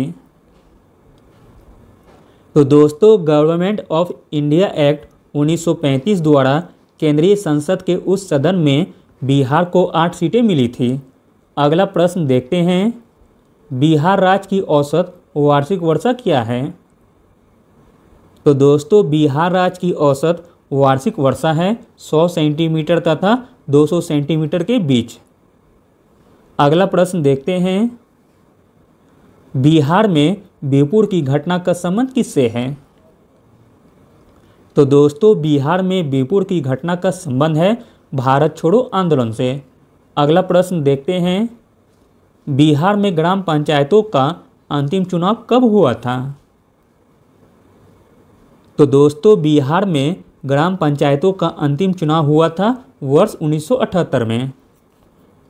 तो दोस्तों गवर्नमेंट ऑफ इंडिया एक्ट 1935 द्वारा केंद्रीय संसद के उस सदन में बिहार को आठ सीटें मिली थी अगला प्रश्न देखते हैं बिहार राज्य की औसत वार्षिक वर्षा क्या है तो दोस्तों बिहार राज्य की औसत वार्षिक वर्षा है 100 सेंटीमीटर तथा 200 सेंटीमीटर के बीच अगला प्रश्न देखते हैं बिहार में बेपुर की घटना का संबंध किससे है तो दोस्तों बिहार में बीपुर की घटना का संबंध है भारत छोड़ो आंदोलन से अगला प्रश्न देखते हैं बिहार में ग्राम पंचायतों का अंतिम चुनाव कब हुआ था तो दोस्तों बिहार में ग्राम पंचायतों का अंतिम चुनाव हुआ था वर्ष 1978 में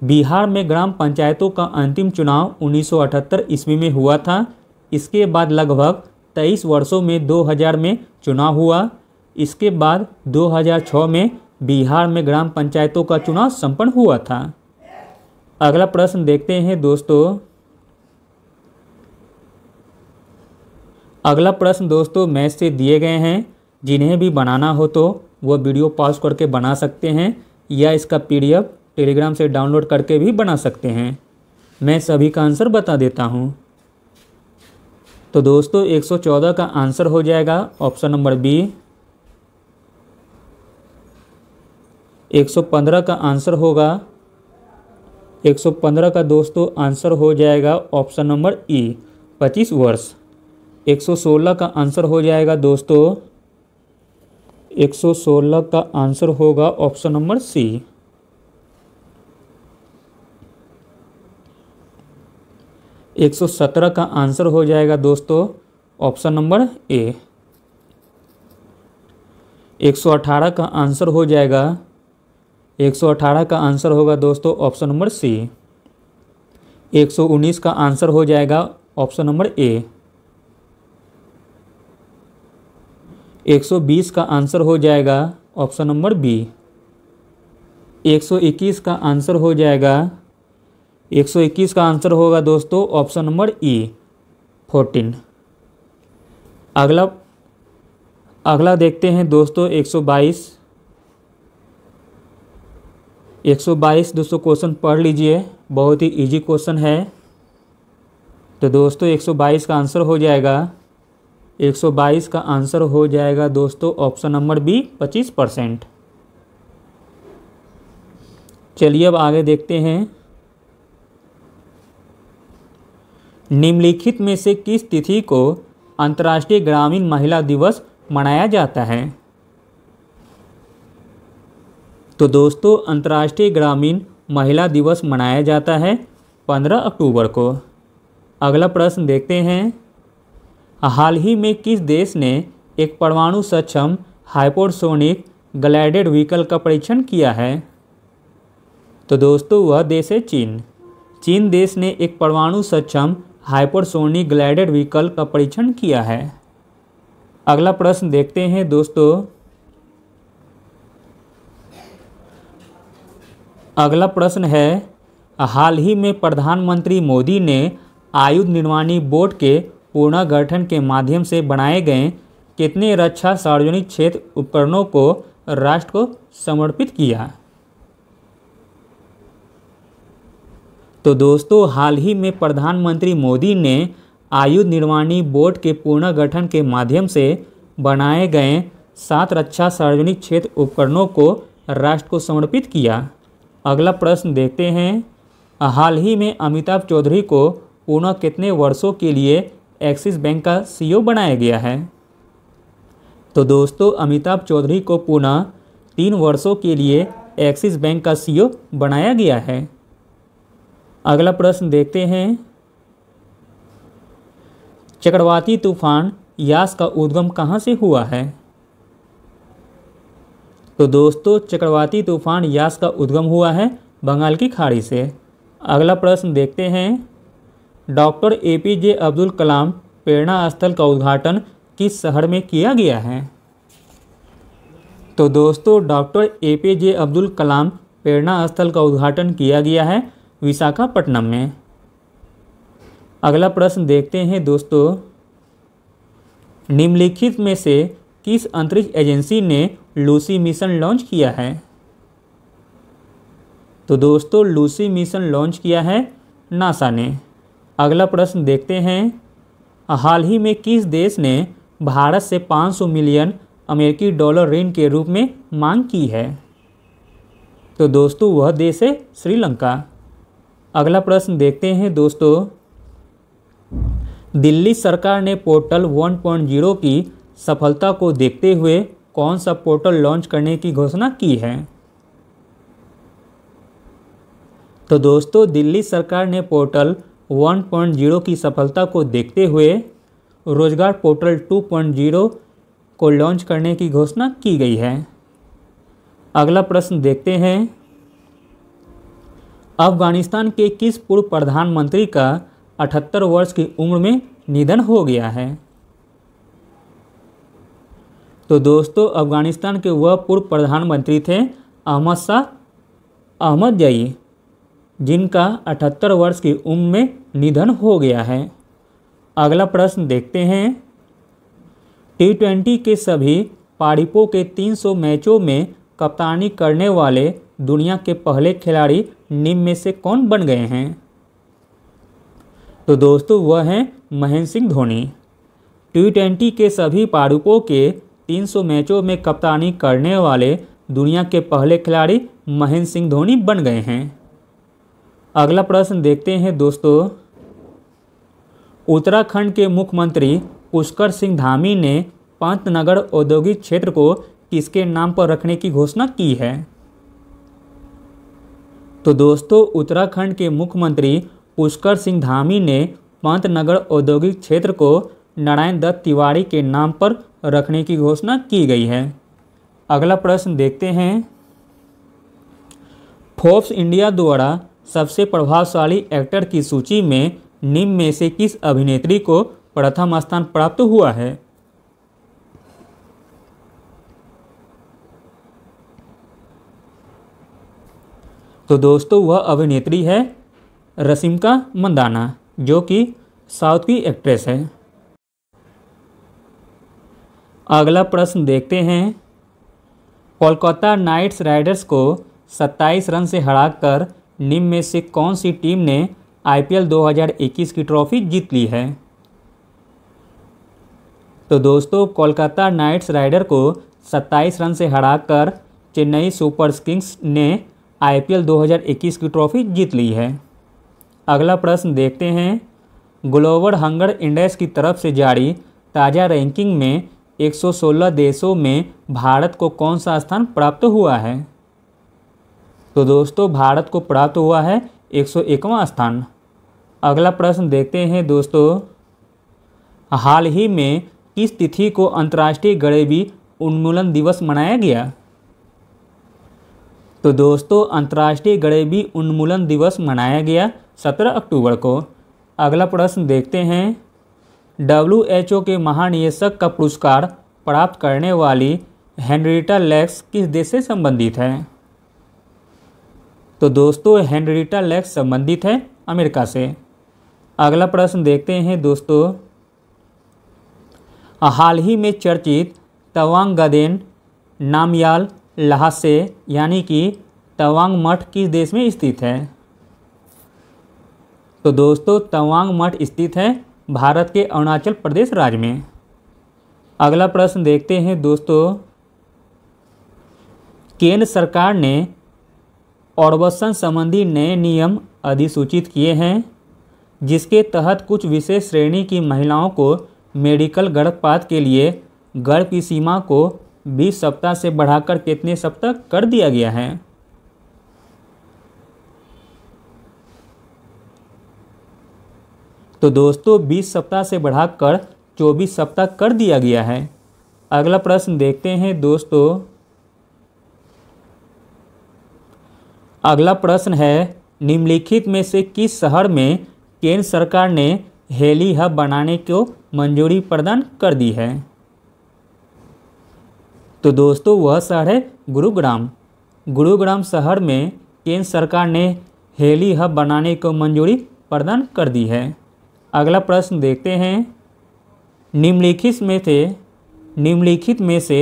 बिहार में ग्राम पंचायतों का अंतिम चुनाव 1978 ईस्वी में हुआ था इसके बाद लगभग 23 वर्षों में 2000 में चुनाव हुआ इसके बाद 2006 में बिहार में ग्राम पंचायतों का चुनाव संपन्न हुआ था अगला प्रश्न देखते हैं दोस्तों अगला प्रश्न दोस्तों मैथ से दिए गए हैं जिन्हें भी बनाना हो तो वह वीडियो पॉज करके बना सकते हैं या इसका पीडीएफ टेलीग्राम से डाउनलोड करके भी बना सकते हैं मैं सभी का आंसर बता देता हूँ तो दोस्तों 114 का आंसर हो जाएगा ऑप्शन नंबर बी 115 का आंसर होगा 115 का दोस्तों आंसर हो जाएगा ऑप्शन नंबर ई 25 वर्ष 116 का आंसर हो जाएगा दोस्तों 116 का आंसर होगा ऑप्शन नंबर सी एक सौ सत्रह का आंसर हो जाएगा दोस्तों ऑप्शन नंबर ए एक सौ अठारह का आंसर हो जाएगा 118 का आंसर होगा दोस्तों ऑप्शन नंबर सी 119 का आंसर हो जाएगा ऑप्शन नंबर ए 120 का आंसर हो जाएगा ऑप्शन नंबर बी 121 का आंसर हो जाएगा 121 का आंसर होगा दोस्तों ऑप्शन नंबर ई 14 अगला अगला देखते हैं दोस्तों 122 122 दोस्तों क्वेश्चन पढ़ लीजिए बहुत ही इजी क्वेश्चन है तो दोस्तों 122 का आंसर हो जाएगा 122 का आंसर हो जाएगा दोस्तों ऑप्शन नंबर बी 25 परसेंट चलिए अब आगे देखते हैं निम्नलिखित में से किस तिथि को अंतर्राष्ट्रीय ग्रामीण महिला दिवस मनाया जाता है तो दोस्तों अंतर्राष्ट्रीय ग्रामीण महिला दिवस मनाया जाता है 15 अक्टूबर को अगला प्रश्न देखते हैं हाल ही में किस देश ने एक परमाणु सक्षम हाइपोसोनिक ग्लाइडेड व्हीकल का परीक्षण किया है तो दोस्तों वह देश है चीन चीन देश ने एक परमाणु सक्षम हाइपोसोनिक ग्लाइडेड व्हीकल का परीक्षण किया है अगला प्रश्न देखते हैं दोस्तों अगला प्रश्न है हाल ही में प्रधानमंत्री मोदी ने आयुध निर्माणी बोर्ड के पुनर्गठन के माध्यम से बनाए गए कितने रक्षा सार्वजनिक क्षेत्र उपकरणों को राष्ट्र को समर्पित किया तो दोस्तों हाल ही में प्रधानमंत्री मोदी ने आयुध निर्माणी बोर्ड के पुनर्गठन के माध्यम से बनाए गए सात रक्षा सार्वजनिक क्षेत्र उपकरणों को राष्ट्र को समर्पित किया अगला प्रश्न देखते हैं हाल ही में अमिताभ चौधरी को पुनः कितने वर्षों के लिए एक्सिस बैंक का सीईओ बनाया गया है तो दोस्तों अमिताभ चौधरी को पुनः तीन वर्षों के लिए एक्सिस बैंक का सीईओ बनाया गया है अगला प्रश्न देखते हैं चक्रवाती तूफान यास का उद्गम कहाँ से हुआ है तो दोस्तों चक्रवाती तूफान यास का उद्गम हुआ है बंगाल की खाड़ी से अगला प्रश्न देखते हैं doctor A P J Abdul Kalam Prerna Sthal का उद्घाटन किस शहर में किया गया है तो दोस्तों doctor A P J Abdul Kalam Prerna Sthal का उद्घाटन किया गया है विशाखापट्टनम में अगला प्रश्न देखते हैं दोस्तों निम्नलिखित में से किस अंतरिक्ष एजेंसी ने लूसी मिशन लॉन्च किया है तो दोस्तों लूसी मिशन लॉन्च किया है नासा ने अगला प्रश्न देखते हैं हाल ही में किस देश ने भारत से 500 मिलियन अमेरिकी डॉलर ऋण के रूप में मांग की है तो दोस्तों वह देश है श्रीलंका अगला प्रश्न देखते हैं दोस्तों दिल्ली सरकार ने पोर्टल 1.0 की सफलता को देखते हुए कौन सा पोर्टल लॉन्च करने की घोषणा की है तो दोस्तों दिल्ली सरकार ने पोर्टल 1.0 की सफलता को देखते हुए रोजगार पोर्टल 2.0 को लॉन्च करने की घोषणा की गई है अगला प्रश्न देखते हैं अफगानिस्तान के किस पूर्व प्रधानमंत्री का 78 वर्ष की उम्र में निधन हो गया है तो दोस्तों अफगानिस्तान के वह पूर्व प्रधानमंत्री थे अहमद शाह अहमद जई जिनका 78 वर्ष की उम्र में निधन हो गया है अगला प्रश्न देखते हैं टी ट्वेंटी के सभी पारिपों के 300 मैचों में कप्तानी करने वाले दुनिया के पहले खिलाड़ी निम्न में से कौन बन गए हैं तो दोस्तों वह हैं महेंद्र सिंह धोनी टी ट्वेंटी के सभी पारूपों के 300 मैचों में कप्तानी करने वाले दुनिया के पहले खिलाड़ी महेंद्र सिंह धोनी बन गए हैं अगला प्रश्न देखते हैं दोस्तों उत्तराखंड के मुख्यमंत्री पुष्कर सिंह धामी ने पंतनगर औद्योगिक क्षेत्र को किसके नाम पर रखने की घोषणा की है तो दोस्तों उत्तराखंड के मुख्यमंत्री पुष्कर सिंह धामी ने पंतनगर औद्योगिक क्षेत्र को नारायण दत्त तिवारी के नाम पर रखने की घोषणा की गई है अगला प्रश्न देखते हैं फोर्ब्स इंडिया द्वारा सबसे प्रभावशाली एक्टर की सूची में निम्न में से किस अभिनेत्री को प्रथम स्थान प्राप्त हुआ है तो दोस्तों वह अभिनेत्री है रसिमका मंदाना जो कि साउथ की एक्ट्रेस है अगला प्रश्न देखते हैं कोलकाता नाइट्स राइडर्स को 27 रन से हराकर निम्न में से कौन सी टीम ने आईपीएल 2021 की ट्रॉफी जीत ली है तो दोस्तों कोलकाता नाइट्स राइडर को 27 रन से हराकर चेन्नई सुपर किंग्स ने आईपीएल 2021 की ट्रॉफी जीत ली है अगला प्रश्न देखते हैं ग्लोबल हंगर इंडेक्स की तरफ से जारी ताज़ा रैंकिंग में 116 देशों में भारत को कौन सा स्थान प्राप्त हुआ है तो दोस्तों भारत को प्राप्त हुआ है एक स्थान अगला प्रश्न देखते हैं दोस्तों हाल ही में किस तिथि को अंतर्राष्ट्रीय गरीबी उन्मूलन दिवस मनाया गया तो दोस्तों अंतर्राष्ट्रीय गरीबी उन्मूलन दिवस मनाया गया 17 अक्टूबर को अगला प्रश्न देखते हैं डब्ल्यू एच ओ के महानिदेशक का पुरस्कार प्राप्त करने वाली हेनरीटा लैक्स किस देश से संबंधित है तो दोस्तों हेनरीटा लैक्स संबंधित है अमेरिका से अगला प्रश्न देखते हैं दोस्तों हाल ही में चर्चित तवांग गदेन नामयाल लहासे यानी कि तवांग मठ किस देश में स्थित है तो दोस्तों तवांग मठ स्थित है भारत के अरुणाचल प्रदेश राज्य में अगला प्रश्न देखते हैं दोस्तों केंद्र सरकार ने ऑर्बसन संबंधी नए नियम अधिसूचित किए हैं जिसके तहत कुछ विशेष श्रेणी की महिलाओं को मेडिकल गर्भपात के लिए गर्भ की सीमा को 20 सप्ताह से बढ़ाकर कितने सप्ताह कर दिया गया है तो दोस्तों 20 सप्ताह से बढ़ाकर 24 सप्ताह कर दिया गया है अगला प्रश्न देखते हैं दोस्तों अगला प्रश्न है निम्नलिखित में से किस शहर में केंद्र सरकार ने हेली हब बनाने को मंजूरी प्रदान कर दी है तो दोस्तों वह शहर है गुरुग्राम गुरुग्राम शहर में केंद्र सरकार ने हेली हब बनाने को मंजूरी प्रदान कर दी है अगला प्रश्न देखते हैं निम्नलिखित में से निम्नलिखित में से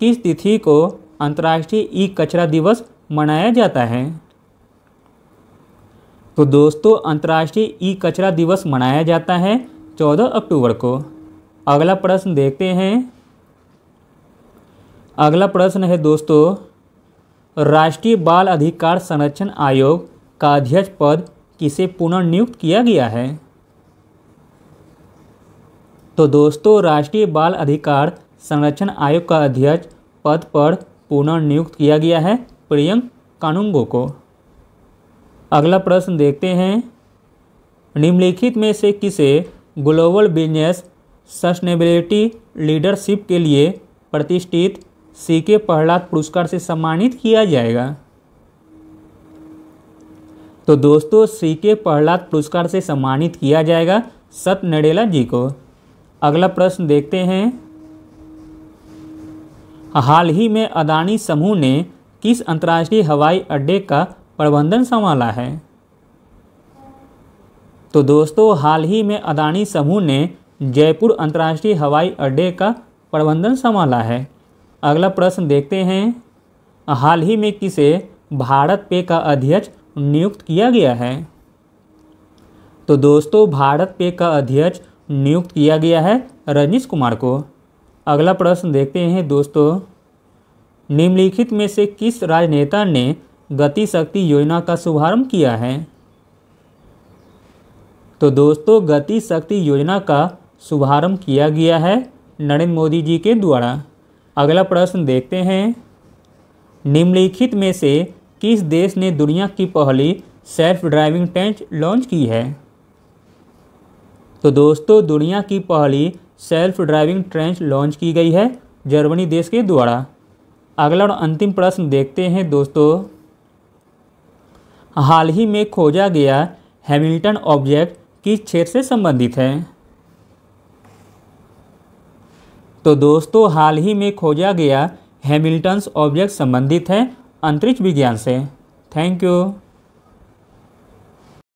किस तिथि को अंतर्राष्ट्रीय ई कचरा दिवस मनाया जाता है तो दोस्तों अंतर्राष्ट्रीय ई कचरा दिवस मनाया जाता है 14 अक्टूबर को अगला प्रश्न देखते हैं अगला प्रश्न है दोस्तों राष्ट्रीय बाल अधिकार संरक्षण आयोग का अध्यक्ष पद किसे पुनर्नियुक्त किया गया है तो दोस्तों राष्ट्रीय बाल अधिकार संरक्षण आयोग का अध्यक्ष पद पर पुनर्नियुक्त किया गया है प्रियंक कानुंगो को अगला प्रश्न देखते हैं निम्नलिखित में से किसे ग्लोबल बिजनेस सस्टेनेबिलिटी लीडरशिप के लिए प्रतिष्ठित सी के प्रहलाद पुरस्कार से सम्मानित किया जाएगा तो दोस्तों सी के प्रहलाद पुरस्कार से सम्मानित किया जाएगा सत नडेला जी को अगला प्रश्न देखते हैं हाल ही में अदानी समूह ने किस अंतर्राष्ट्रीय हवाई अड्डे का प्रबंधन संभाला है तो दोस्तों हाल ही में अदानी समूह ने जयपुर अंतर्राष्ट्रीय हवाई अड्डे का प्रबंधन संभाला है अगला प्रश्न देखते हैं हाल ही में किसे भारत पे का अध्यक्ष नियुक्त किया गया है तो दोस्तों भारत पे का अध्यक्ष नियुक्त किया गया है रजनीश कुमार को अगला प्रश्न देखते हैं दोस्तों निम्नलिखित में से किस राजनेता ने गति शक्ति योजना का शुभारंभ किया है तो दोस्तों गति शक्ति योजना का शुभारंभ किया गया है नरेंद्र मोदी जी के द्वारा अगला प्रश्न देखते हैं निम्नलिखित में से किस देश ने दुनिया की पहली सेल्फ ड्राइविंग टेंच लॉन्च की है तो दोस्तों दुनिया की पहली सेल्फ ड्राइविंग ट्रेंच लॉन्च की गई है जर्मनी देश के द्वारा अगला और अंतिम प्रश्न देखते हैं दोस्तों हाल ही में खोजा गया हैमिल्टन ऑब्जेक्ट किस क्षेत्र से संबंधित है तो दोस्तों हाल ही में खोजा गया हैमिल्टन ऑब्जेक्ट संबंधित है अंतरिक्ष विज्ञान से थैंक यू